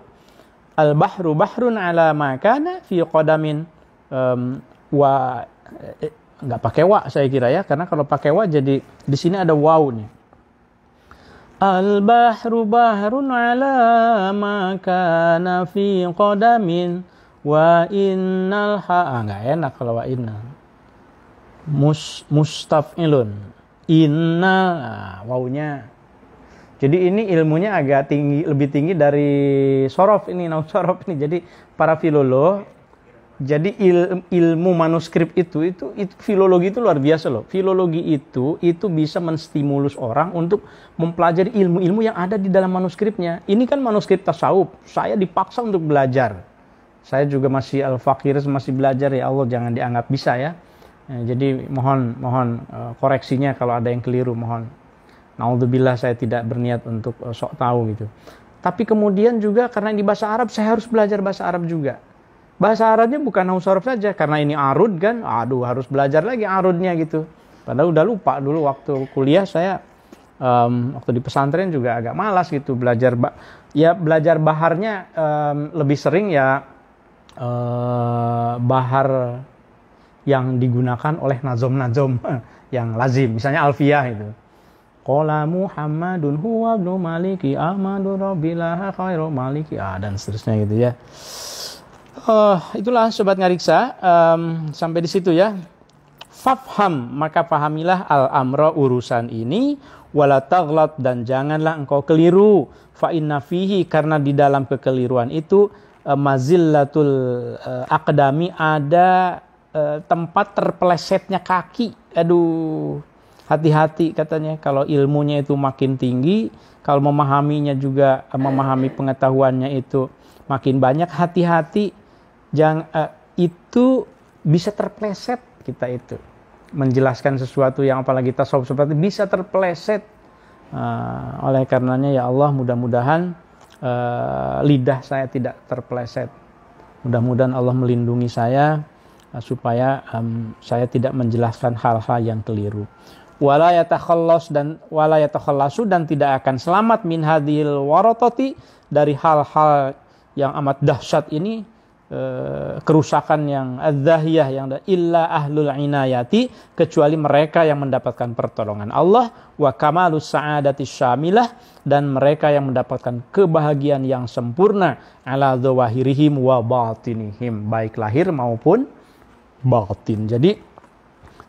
Al bahru bahrun ala makana fi qadamin um, wa eh, pakai wa saya kira ya karena kalau pakai wa jadi di sini ada wau nih. Al bahru bahrun ala makana fi qadamin wa innal ha ah, nggak enak kalau wa inna Mus, mustafilun inna ah, jadi ini ilmunya agak tinggi lebih tinggi dari sorof ini nau sorof ini jadi para filolo jadi il, ilmu manuskrip itu, itu itu filologi itu luar biasa loh. Filologi itu itu bisa menstimulus orang untuk mempelajari ilmu-ilmu yang ada di dalam manuskripnya. Ini kan manuskrip tasawuf. Saya dipaksa untuk belajar saya juga masih al-fakir, masih belajar ya Allah jangan dianggap bisa ya. Eh, jadi mohon mohon eh, koreksinya kalau ada yang keliru mohon. Nauzubillah saya tidak berniat untuk eh, sok tahu gitu. Tapi kemudian juga karena ini bahasa Arab saya harus belajar bahasa Arab juga. Bahasa Arabnya bukan hausarof saja karena ini arud kan. Aduh harus belajar lagi arudnya gitu. Padahal udah lupa dulu waktu kuliah saya um, waktu di pesantren juga agak malas gitu belajar ya belajar baharnya um, lebih sering ya Eh, bahar yang digunakan oleh nazom-nazom yang lazim. Misalnya Alfiah itu. Kola Muhammadun huwa ibnu maliki amadu rabbilaha khairu maliki ah, dan seterusnya gitu ya. Uh, itulah sobat ngariksa um, sampai di situ ya. Fafham maka pahamilah al amra urusan ini wala dan janganlah engkau keliru fa inna fihi karena di dalam kekeliruan itu uh, mazillatul uh, eh, akadami ada uh, tempat terpelesetnya kaki. Aduh, hati-hati katanya kalau ilmunya itu makin tinggi, kalau memahaminya juga uh, memahami pengetahuannya itu makin banyak hati-hati jangan uh, itu bisa terpleset kita itu menjelaskan sesuatu yang apalagi kita sob seperti bisa terpleset uh, ah, oleh karenanya ya Allah mudah-mudahan Eh, lidah saya tidak terpleset. Mudah-mudahan Allah melindungi saya eh, supaya um, saya tidak menjelaskan hal-hal yang keliru. Wala yatakhallas dan wala yatakhallasu dan tidak akan selamat min hadil warototi dari hal-hal yang amat dahsyat ini Eh, kerusakan yang adzahiyah yang ada illa ahlul inayati kecuali mereka yang mendapatkan pertolongan Allah wa kamalus sa'adati syamilah dan mereka yang mendapatkan kebahagiaan yang sempurna ala zawahirihim wa batinihim baik lahir maupun batin. Jadi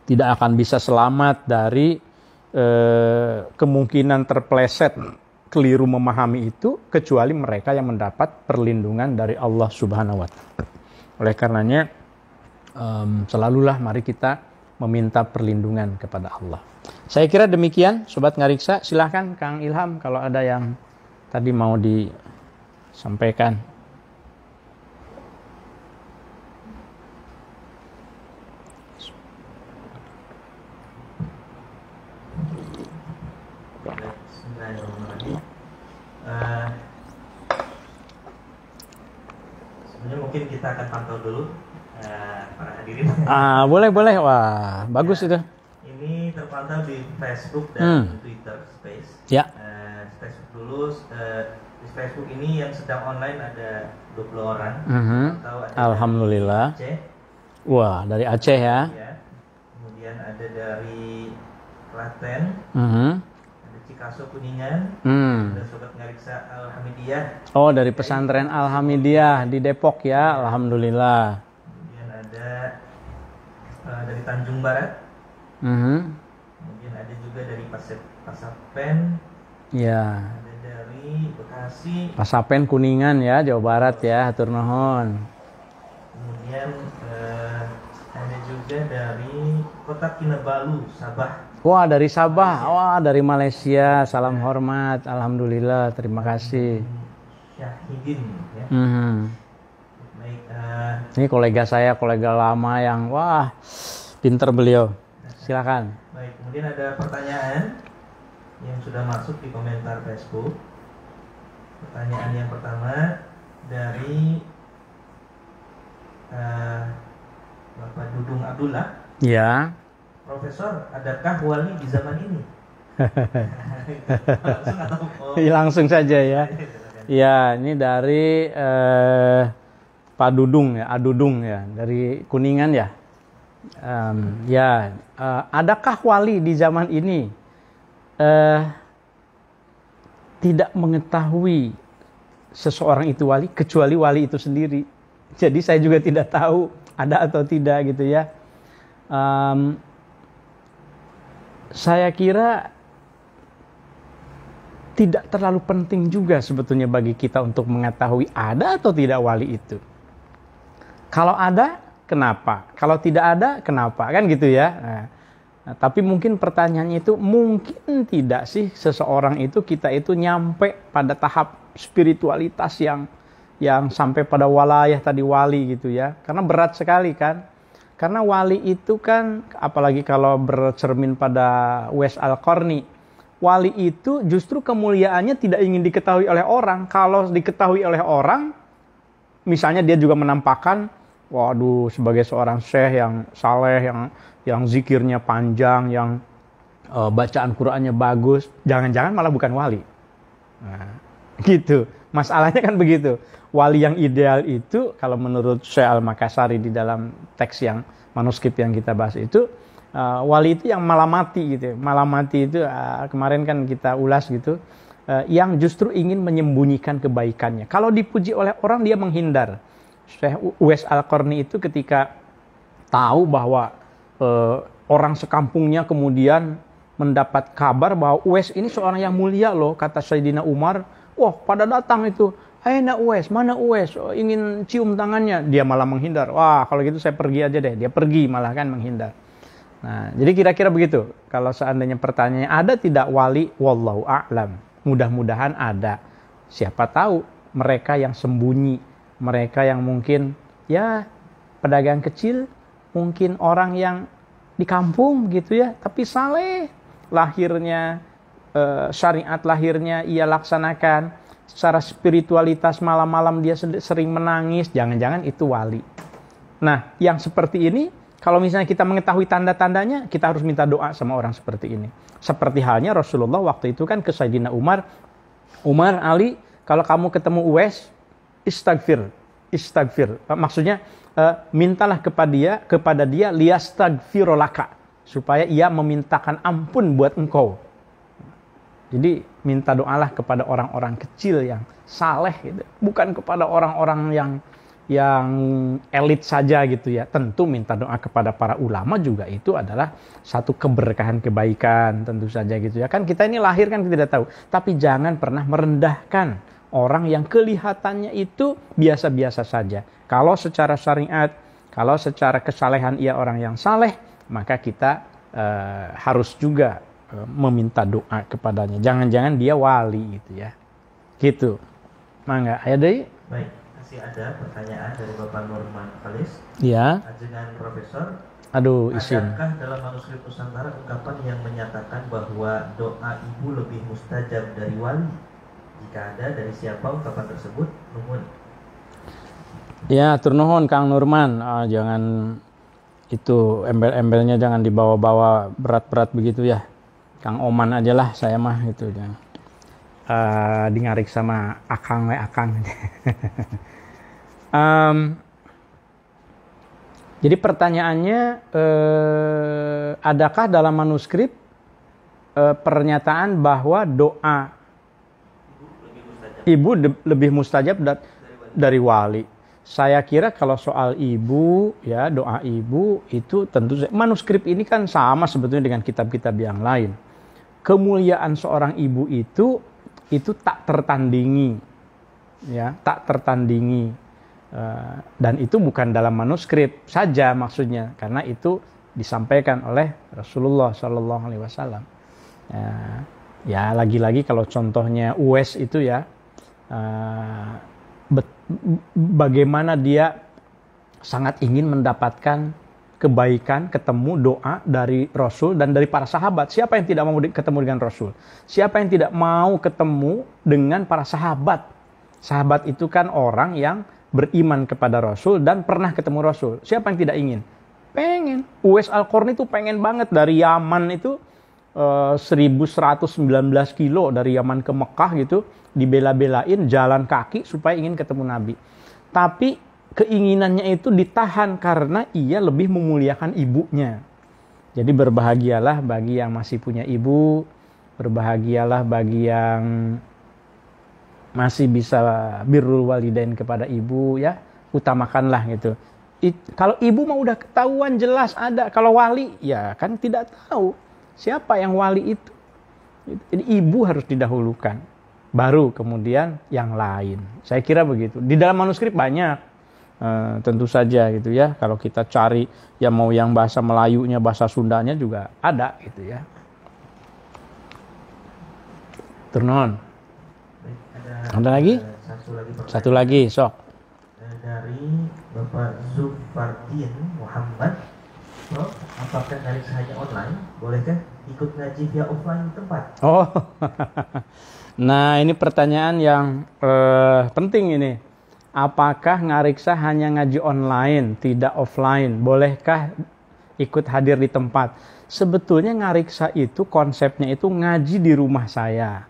tidak akan bisa selamat dari eh, kemungkinan terpleset keliru memahami itu kecuali mereka yang mendapat perlindungan dari Allah Subhanahu wa taala. Oleh karenanya um, selalulah mari kita meminta perlindungan kepada Allah. Saya kira demikian sobat ngariksa, silahkan Kang Ilham kalau ada yang tadi mau disampaikan. Eh, sebenarnya mungkin kita akan pantau dulu uh, para hadirin ah boleh boleh wah ya, bagus ya. itu ini terpantau di Facebook dan hmm. Twitter Space ya uh, Facebook dulu uh, di Facebook ini yang sedang online ada 20 orang uh mhm. -huh. atau ada Alhamdulillah Aceh. wah dari Aceh ya, ya. kemudian ada dari Klaten uh mhm. -huh Sikaso Kuningan hmm. dan Sobat Ngariksa Alhamidiyah oh dari pesantren Alhamidiyah di Depok ya iya. Alhamdulillah kemudian ada uh, dari Tanjung Barat mm -hmm. kemudian ada juga dari Pasir Pasapen ya ada dari Bekasi Pasapen Kuningan ya Jawa Barat ya hatur nuhun kemudian uh, ada juga dari Kota Kinabalu Sabah Wah dari Sabah, wah dari Malaysia, salam hormat, alhamdulillah, terima kasih. Syahidin, ya. Mm -hmm. Baik, uh... Ini kolega saya, kolega lama yang wah pinter beliau. Silakan. Baik, kemudian ada pertanyaan yang sudah masuk di komentar Facebook. Pertanyaan yang pertama dari uh, Bapak Dudung Abdullah. Ya. Profesor, adakah wali di zaman ini? langsung, iya, langsung saja ya. Ya, ini dari eh, Pak Dudung ya, Adudung ya, dari Kuningan ya. Um, ya, uh, adakah wali di zaman ini uh, tidak mengetahui seseorang itu wali kecuali wali itu sendiri? Jadi saya juga tidak tahu ada atau tidak gitu ya. Um, saya kira tidak terlalu penting juga sebetulnya bagi kita untuk mengetahui ada atau tidak wali itu. Kalau ada, kenapa? Kalau tidak ada, kenapa? Kan gitu ya. Nah, nah, tapi mungkin pertanyaannya itu mungkin tidak sih seseorang itu kita itu nyampe pada tahap spiritualitas yang yang sampai pada walayah tadi wali gitu ya. Karena berat sekali kan karena wali itu kan apalagi kalau bercermin pada Wes Al-Qarni, wali itu justru kemuliaannya tidak ingin diketahui oleh orang. Kalau diketahui oleh orang, misalnya dia juga menampakkan waduh sebagai seorang syekh yang saleh yang yang zikirnya panjang, yang e, bacaan Qur'annya bagus, jangan-jangan malah bukan wali. Nah, gitu. Masalahnya kan begitu wali yang ideal itu kalau menurut Syekh Al-Makassari di dalam teks yang manuskrip yang kita bahas itu uh, wali itu yang malam mati gitu. Ya. malam mati itu uh, kemarin kan kita ulas gitu uh, yang justru ingin menyembunyikan kebaikannya. Kalau dipuji oleh orang dia menghindar. Syekh Wes al Korni itu ketika tahu bahwa uh, orang sekampungnya kemudian mendapat kabar bahwa Wes ini seorang yang mulia loh kata Sayyidina Umar, wah pada datang itu Hai nak US, mana US? Oh, ingin cium tangannya. Dia malah menghindar. Wah, kalau gitu saya pergi aja deh. Dia pergi malah kan menghindar. Nah, jadi kira-kira begitu. Kalau seandainya pertanyaannya ada tidak wali, wallahu a'lam. Mudah-mudahan ada. Siapa tahu mereka yang sembunyi, mereka yang mungkin ya pedagang kecil, mungkin orang yang di kampung gitu ya, tapi saleh lahirnya eh, syariat lahirnya ia laksanakan secara spiritualitas malam-malam dia sering menangis, jangan-jangan itu wali. Nah, yang seperti ini, kalau misalnya kita mengetahui tanda-tandanya, kita harus minta doa sama orang seperti ini. Seperti halnya Rasulullah waktu itu kan ke Sayyidina Umar, Umar Ali, kalau kamu ketemu Uwais, istagfir, istagfir. Maksudnya eh, mintalah kepada dia, kepada dia liastagfirolaka supaya ia memintakan ampun buat engkau. Jadi minta doalah kepada orang-orang kecil yang saleh gitu. Bukan kepada orang-orang yang yang elit saja gitu ya. Tentu minta doa kepada para ulama juga itu adalah satu keberkahan kebaikan tentu saja gitu ya. Kan kita ini lahir kan kita tidak tahu. Tapi jangan pernah merendahkan orang yang kelihatannya itu biasa-biasa saja. Kalau secara syariat, kalau secara kesalehan ia orang yang saleh, maka kita eh, harus juga Eh, meminta doa kepadanya. Jangan-jangan dia wali gitu ya. Gitu. Mangga, ya dari. Baik, masih ada pertanyaan dari Bapak Norman Kalis. Iya. Ajengan Profesor. Aduh, isin. Adakah dalam manuskrip Nusantara ungkapan yang menyatakan bahwa doa ibu lebih mustajab dari wali? Jika ada, dari siapa ungkapan tersebut? Nuhun. Ya, turnuhun Kang Nurman. Ah, jangan itu embel-embelnya jangan dibawa-bawa berat-berat begitu ya Kang Oman aja lah saya mah gitu ya. Uh, di sama Akang we Akang. um, jadi pertanyaannya uh, adakah dalam manuskrip uh, pernyataan bahwa doa ibu lebih mustajab dat dari wali. Saya kira kalau soal ibu, ya doa ibu itu tentu manuskrip ini kan sama sebetulnya dengan kitab-kitab yang lain kemuliaan seorang ibu itu itu tak tertandingi ya tak tertandingi eh, dan itu bukan dalam manuskrip saja maksudnya karena itu disampaikan oleh Rasulullah Shallallahu Alaihi Wasallam ya, ya lagi-lagi kalau contohnya US itu ya eh, bagaimana dia sangat ingin mendapatkan kebaikan ketemu doa dari Rasul dan dari para sahabat. Siapa yang tidak mau ketemu dengan Rasul? Siapa yang tidak mau ketemu dengan para sahabat? Sahabat itu kan orang yang beriman kepada Rasul dan pernah ketemu Rasul. Siapa yang tidak ingin? Pengen. U.S. Al-Qarni itu pengen banget dari Yaman itu 1119 eh, kilo dari Yaman ke Mekah gitu dibela-belain jalan kaki supaya ingin ketemu Nabi. Tapi keinginannya itu ditahan karena ia lebih memuliakan ibunya. Jadi berbahagialah bagi yang masih punya ibu, berbahagialah bagi yang masih bisa birrul walidain kepada ibu ya, utamakanlah gitu. It, kalau ibu mau udah ketahuan jelas ada, kalau wali ya kan tidak tahu siapa yang wali itu. Jadi ibu harus didahulukan, baru kemudian yang lain. Saya kira begitu. Di dalam manuskrip banyak Eh, tentu saja gitu ya kalau kita cari yang mau yang bahasa Melayunya bahasa Sundanya juga ada gitu ya Ternon ada, ada lagi satu lagi, satu lagi sok dari Bapak Zulfaridin Muhammad oh, apakah dari saya online bolehkah ikut ngaji via offline tempat oh nah ini pertanyaan yang eh, penting ini apakah ngariksa hanya ngaji online, tidak offline? Bolehkah ikut hadir di tempat? Sebetulnya ngariksa itu konsepnya itu ngaji di rumah saya.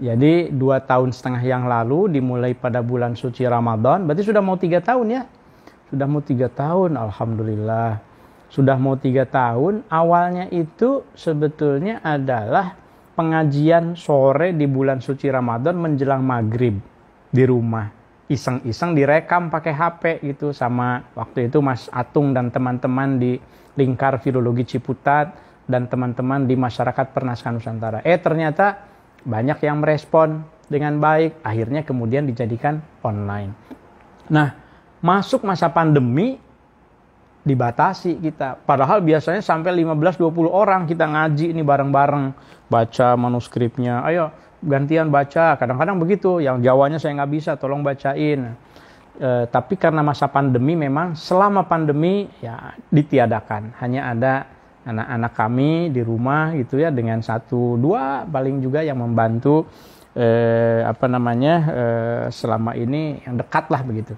Jadi dua tahun setengah yang lalu dimulai pada bulan suci Ramadan, berarti sudah mau tiga tahun ya? Sudah mau tiga tahun, Alhamdulillah. Sudah mau tiga tahun, awalnya itu sebetulnya adalah pengajian sore di bulan suci Ramadan menjelang maghrib di rumah iseng-iseng direkam pakai HP gitu sama waktu itu Mas Atung dan teman-teman di lingkar filologi Ciputat dan teman-teman di masyarakat Pernaskan Nusantara. Eh ternyata banyak yang merespon dengan baik, akhirnya kemudian dijadikan online. Nah, masuk masa pandemi dibatasi kita. Padahal biasanya sampai 15-20 orang kita ngaji ini bareng-bareng, baca manuskripnya. Ayo, gantian baca. Kadang-kadang begitu. Yang Jawanya saya nggak bisa, tolong bacain. E, tapi karena masa pandemi memang selama pandemi ya ditiadakan. Hanya ada anak-anak kami di rumah gitu ya dengan satu dua paling juga yang membantu e, apa namanya e, selama ini yang dekat lah begitu.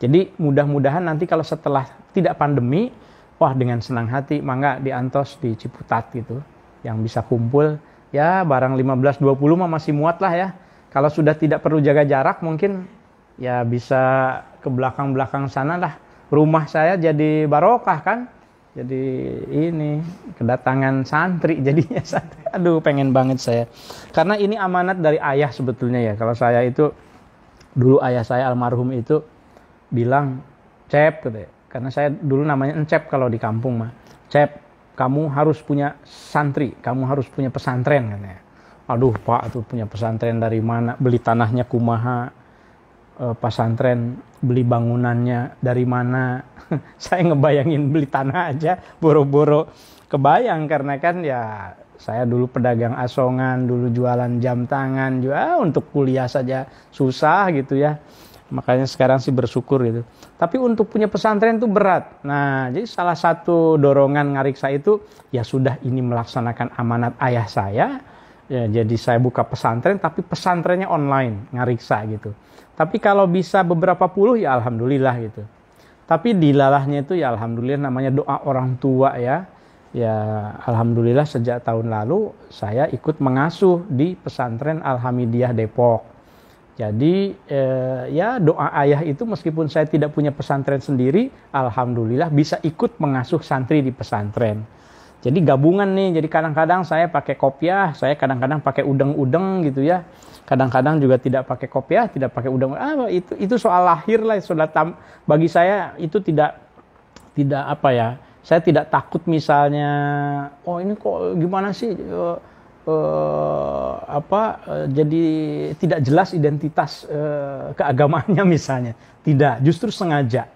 Jadi mudah-mudahan nanti kalau setelah tidak pandemi, wah dengan senang hati mangga di Antos di Ciputat gitu yang bisa kumpul ya barang 15-20 mah masih muat lah ya. Kalau sudah tidak perlu jaga jarak mungkin ya bisa ke belakang-belakang sana lah. Rumah saya jadi barokah kan. Jadi ini kedatangan santri jadinya santri. Aduh pengen banget saya. Karena ini amanat dari ayah sebetulnya ya. Kalau saya itu dulu ayah saya almarhum itu bilang cep gitu ya. Karena saya dulu namanya encep kalau di kampung mah. Cep kamu harus punya santri, kamu harus punya pesantren katanya. Aduh Pak, tuh punya pesantren dari mana? Beli tanahnya kumaha? E, pesantren beli bangunannya dari mana? saya ngebayangin beli tanah aja boro-boro kebayang karena kan ya saya dulu pedagang asongan, dulu jualan jam tangan, juga ah, untuk kuliah saja susah gitu ya makanya sekarang sih bersyukur gitu tapi untuk punya pesantren itu berat nah jadi salah satu dorongan ngariksa itu ya sudah ini melaksanakan amanat ayah saya ya, jadi saya buka pesantren tapi pesantrennya online ngariksa gitu tapi kalau bisa beberapa puluh ya alhamdulillah gitu tapi dilalahnya itu ya alhamdulillah namanya doa orang tua ya ya alhamdulillah sejak tahun lalu saya ikut mengasuh di pesantren Alhamidiyah Depok jadi eh, ya doa ayah itu meskipun saya tidak punya pesantren sendiri, alhamdulillah bisa ikut mengasuh santri di pesantren. Jadi gabungan nih. Jadi kadang-kadang saya pakai kopiah, saya kadang-kadang pakai udeng-udeng gitu ya. Kadang-kadang juga tidak pakai kopiah, tidak pakai udeng. Ah, itu itu soal lahir lah, sudah tam, bagi saya itu tidak tidak apa ya. Saya tidak takut misalnya, oh ini kok gimana sih? Eh, eh, apa eh, jadi tidak jelas identitas eh, keagamaannya misalnya. Tidak, justru sengaja.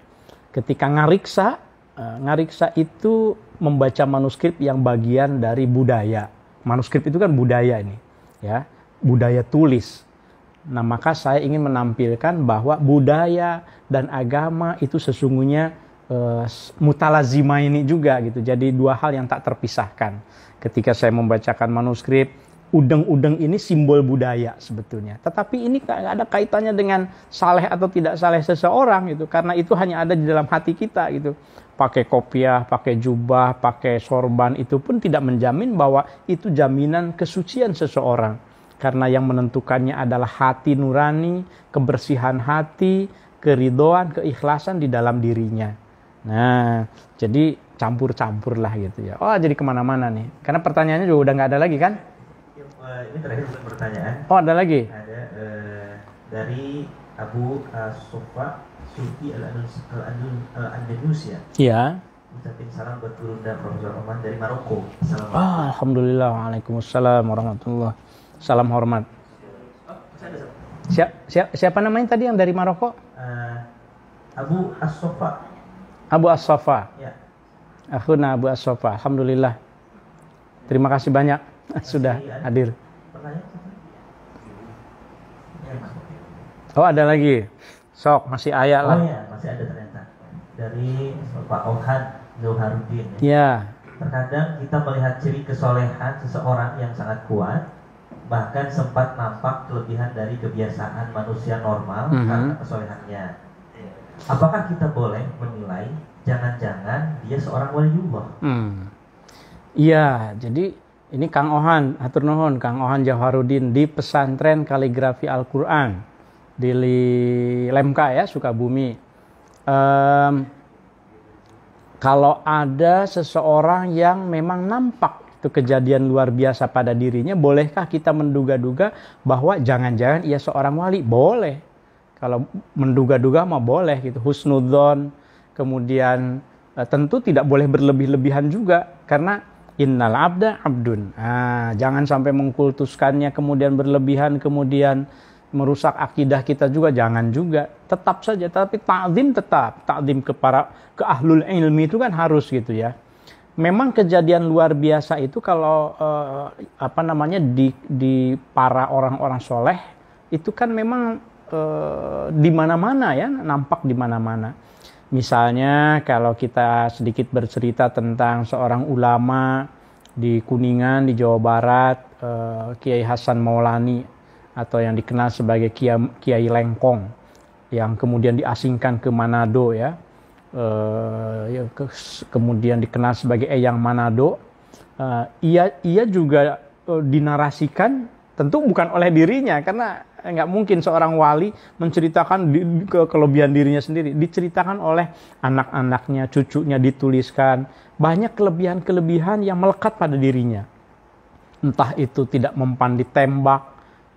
Ketika ngariksa, eh, ngariksa itu membaca manuskrip yang bagian dari budaya. Manuskrip itu kan budaya ini, ya. Budaya tulis. Nah, maka saya ingin menampilkan bahwa budaya dan agama itu sesungguhnya eh, mutalazima ini juga gitu. Jadi dua hal yang tak terpisahkan ketika saya membacakan manuskrip, udeng-udeng ini simbol budaya sebetulnya. Tetapi ini ada kaitannya dengan saleh atau tidak saleh seseorang gitu, karena itu hanya ada di dalam hati kita gitu. Pakai kopiah, pakai jubah, pakai sorban itu pun tidak menjamin bahwa itu jaminan kesucian seseorang. Karena yang menentukannya adalah hati nurani, kebersihan hati, keridoan, keikhlasan di dalam dirinya. Nah, jadi campur-campur lah gitu ya. Oh jadi kemana-mana nih. Karena pertanyaannya juga udah nggak ada lagi kan? Iya, Ini terakhir pertanyaan. Oh ada lagi? Ada uh, dari Abu eh, Sofa Sufi Al-Andalus ya. Iya. Ucapin salam buat dan Profesor Oman dari Maroko. Assalamualaikum. Ah, Alhamdulillah. Waalaikumsalam warahmatullah. Salam hormat. siap, siapa namanya tadi yang dari Maroko? Uh, Abu As-Sofa. Abu As-Sofa. Ya. Akhuna Abu Asofa, Alhamdulillah. Terima kasih banyak sudah ya. hadir. Ya? Iya, oh ada lagi. Sok masih ayat lah. Oh ya, masih ada ternyata. Dari Pak Ohad Zoharudin. Ya. ya. Terkadang kita melihat ciri kesolehan seseorang yang sangat kuat, bahkan sempat nampak kelebihan dari kebiasaan manusia normal mm -hmm. karena kesolehannya. Apakah kita boleh menilai jangan-jangan dia seorang waliullah. Hmm. Iya, jadi ini Kang Ohan, atur nuhun Kang Ohan Jawharudin di pesantren kaligrafi Al-Qur'an di Lemka ya, Sukabumi. Um, kalau ada seseorang yang memang nampak itu kejadian luar biasa pada dirinya, bolehkah kita menduga-duga bahwa jangan-jangan ia seorang wali? Boleh. Kalau menduga-duga mah boleh gitu, husnudzon kemudian e, tentu tidak boleh berlebih-lebihan juga karena innal abda abdun. Ah, jangan sampai mengkultuskannya kemudian berlebihan kemudian merusak akidah kita juga jangan juga. Tetap saja tapi ta'zim tetap, ta'zim ke para ke ahlul ilmi itu kan harus gitu ya. Memang kejadian luar biasa itu kalau eh, apa namanya di di para orang-orang soleh itu kan memang eh, di mana-mana ya nampak di mana-mana Misalnya kalau kita sedikit bercerita tentang seorang ulama di Kuningan di Jawa Barat, eh, Kiai Hasan Maulani atau yang dikenal sebagai Kiai, Kiai Lengkong yang kemudian diasingkan ke Manado ya. Eh, ya, ke, kemudian dikenal sebagai Eyang Manado. Eh, ia ia juga eh, dinarasikan tentu bukan oleh dirinya karena Eh, nggak mungkin seorang wali menceritakan di, ke kelebihan dirinya sendiri diceritakan oleh anak-anaknya cucunya dituliskan banyak kelebihan-kelebihan yang melekat pada dirinya entah itu tidak mempan ditembak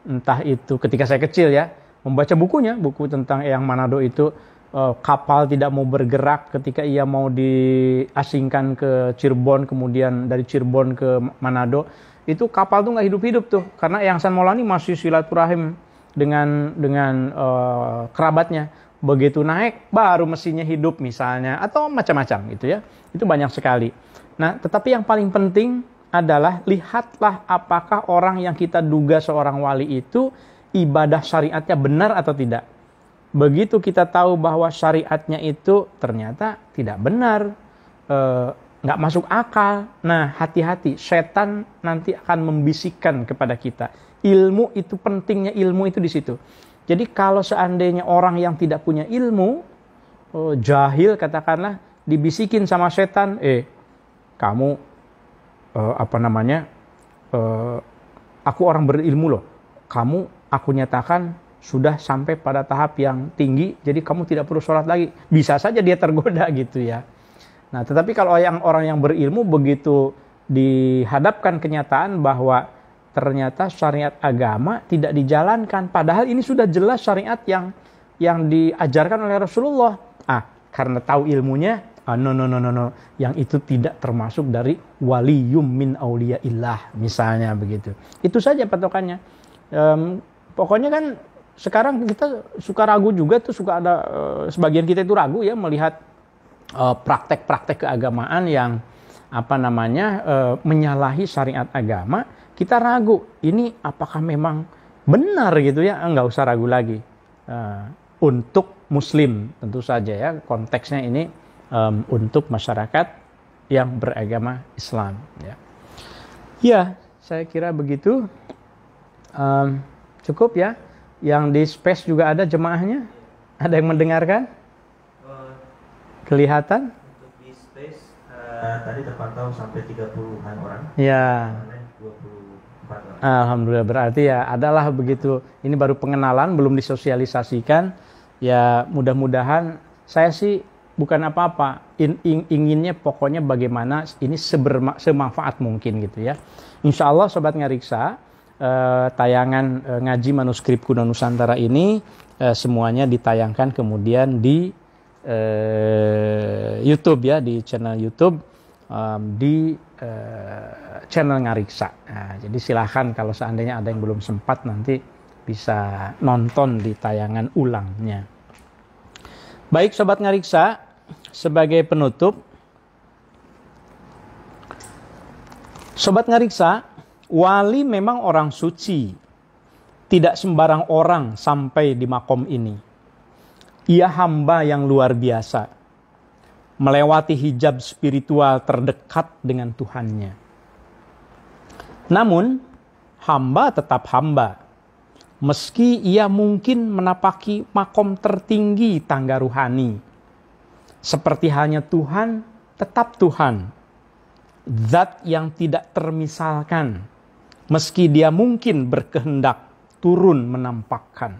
entah itu ketika saya kecil ya membaca bukunya buku tentang yang Manado itu eh, kapal tidak mau bergerak ketika ia mau diasingkan ke Cirebon kemudian dari Cirebon ke Manado itu kapal tuh nggak hidup-hidup tuh karena Yang San Maulani masih silaturahim dengan dengan uh, kerabatnya. Begitu naik baru mesinnya hidup misalnya atau macam-macam gitu ya. Itu banyak sekali. Nah, tetapi yang paling penting adalah lihatlah apakah orang yang kita duga seorang wali itu ibadah syariatnya benar atau tidak. Begitu kita tahu bahwa syariatnya itu ternyata tidak benar, eh, nggak masuk akal. Nah, hati-hati, setan nanti akan membisikkan kepada kita ilmu itu pentingnya ilmu itu di situ. Jadi kalau seandainya orang yang tidak punya ilmu, oh, jahil katakanlah dibisikin sama setan, eh kamu eh, apa namanya? Eh, aku orang berilmu loh. Kamu aku nyatakan sudah sampai pada tahap yang tinggi, jadi kamu tidak perlu sholat lagi. Bisa saja dia tergoda gitu ya. Nah, tetapi kalau yang orang yang berilmu begitu dihadapkan kenyataan bahwa ternyata syariat agama tidak dijalankan. Padahal ini sudah jelas syariat yang yang diajarkan oleh Rasulullah. Ah, karena tahu ilmunya, ah, no no no no no, yang itu tidak termasuk dari waliyum min aulia ilah misalnya begitu. Itu saja patokannya. Um, pokoknya kan sekarang kita suka ragu juga tuh suka ada uh, sebagian kita itu ragu ya melihat eh, praktek-praktek uh, keagamaan yang apa namanya uh, menyalahi syariat agama kita ragu ini apakah memang benar gitu ya ah, nggak usah ragu lagi uh, untuk muslim tentu saja ya konteksnya ini um, untuk masyarakat yang beragama Islam ya ya saya kira begitu um, cukup ya yang di space juga ada jemaahnya ada yang mendengarkan kelihatan untuk di space uh, tadi terpantau sampai 30-an orang ya Alhamdulillah berarti ya adalah begitu. Ini baru pengenalan, belum disosialisasikan. Ya mudah-mudahan saya sih bukan apa-apa. In, in, inginnya pokoknya bagaimana ini seberma, semanfaat mungkin gitu ya. Insya Allah sobat ngariksa eh, tayangan eh, ngaji manuskrip kuno Nusantara ini eh, semuanya ditayangkan kemudian di eh, YouTube ya di channel YouTube um, di uh, channel Ngariksa. Nah, jadi silahkan kalau seandainya ada yang belum sempat nanti bisa nonton di tayangan ulangnya. Baik Sobat Ngariksa, sebagai penutup, Sobat Ngariksa, wali memang orang suci. Tidak sembarang orang sampai di makom ini. Ia hamba yang luar biasa melewati hijab spiritual terdekat dengan Tuhannya. Namun, hamba tetap hamba. Meski ia mungkin menapaki makom tertinggi tangga ruhani. Seperti hanya Tuhan, tetap Tuhan. Zat yang tidak termisalkan. Meski dia mungkin berkehendak turun menampakkan.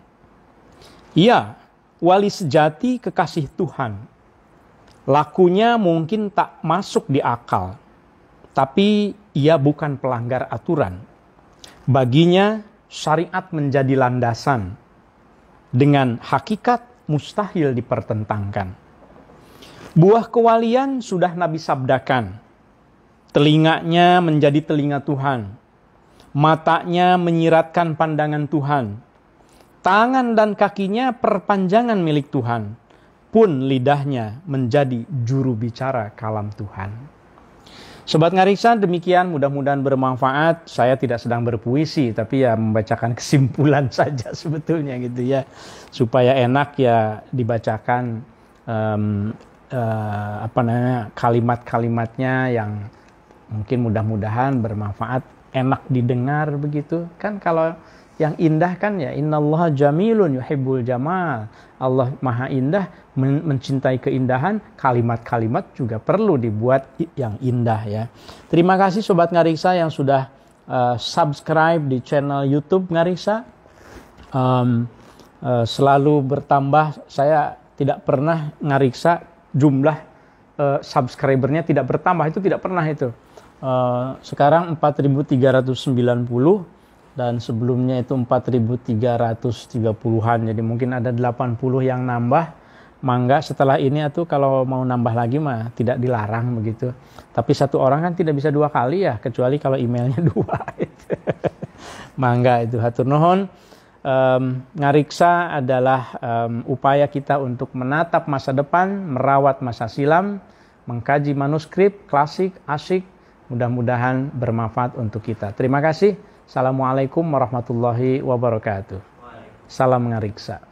Ia, wali sejati kekasih Tuhan, Lakunya mungkin tak masuk di akal, tapi ia bukan pelanggar aturan. Baginya, syariat menjadi landasan. Dengan hakikat mustahil dipertentangkan. Buah kewalian sudah Nabi sabdakan. Telinganya menjadi telinga Tuhan. Matanya menyiratkan pandangan Tuhan. Tangan dan kakinya perpanjangan milik Tuhan pun lidahnya menjadi juru bicara kalam Tuhan. Sobat Ngariksa, demikian mudah-mudahan bermanfaat. Saya tidak sedang berpuisi, tapi ya membacakan kesimpulan saja sebetulnya gitu ya. Supaya enak ya dibacakan um, uh, apa namanya kalimat-kalimatnya yang mungkin mudah-mudahan bermanfaat, enak didengar begitu. Kan kalau yang indah kan ya innallaha jamilun yuhibbul jamal Allah Maha Indah mencintai keindahan, kalimat-kalimat juga perlu dibuat yang indah ya. Terima kasih sobat Ngariksa yang sudah uh, subscribe di channel YouTube Ngariksa. Um, uh, selalu bertambah. Saya tidak pernah ngariksa jumlah uh, subscribernya tidak bertambah itu tidak pernah itu. Uh, sekarang 4390 dan sebelumnya itu 4.330-an. Jadi mungkin ada 80 yang nambah. Mangga setelah ini atau kalau mau nambah lagi mah tidak dilarang begitu. Tapi satu orang kan tidak bisa dua kali ya, kecuali kalau emailnya dua. Mangga itu hatur nuhun. Um, ngariksa adalah um, upaya kita untuk menatap masa depan, merawat masa silam, mengkaji manuskrip klasik, asik, mudah-mudahan bermanfaat untuk kita. Terima kasih. Assalamualaikum warahmatullahi wabarakatuh. Salam ngariksa.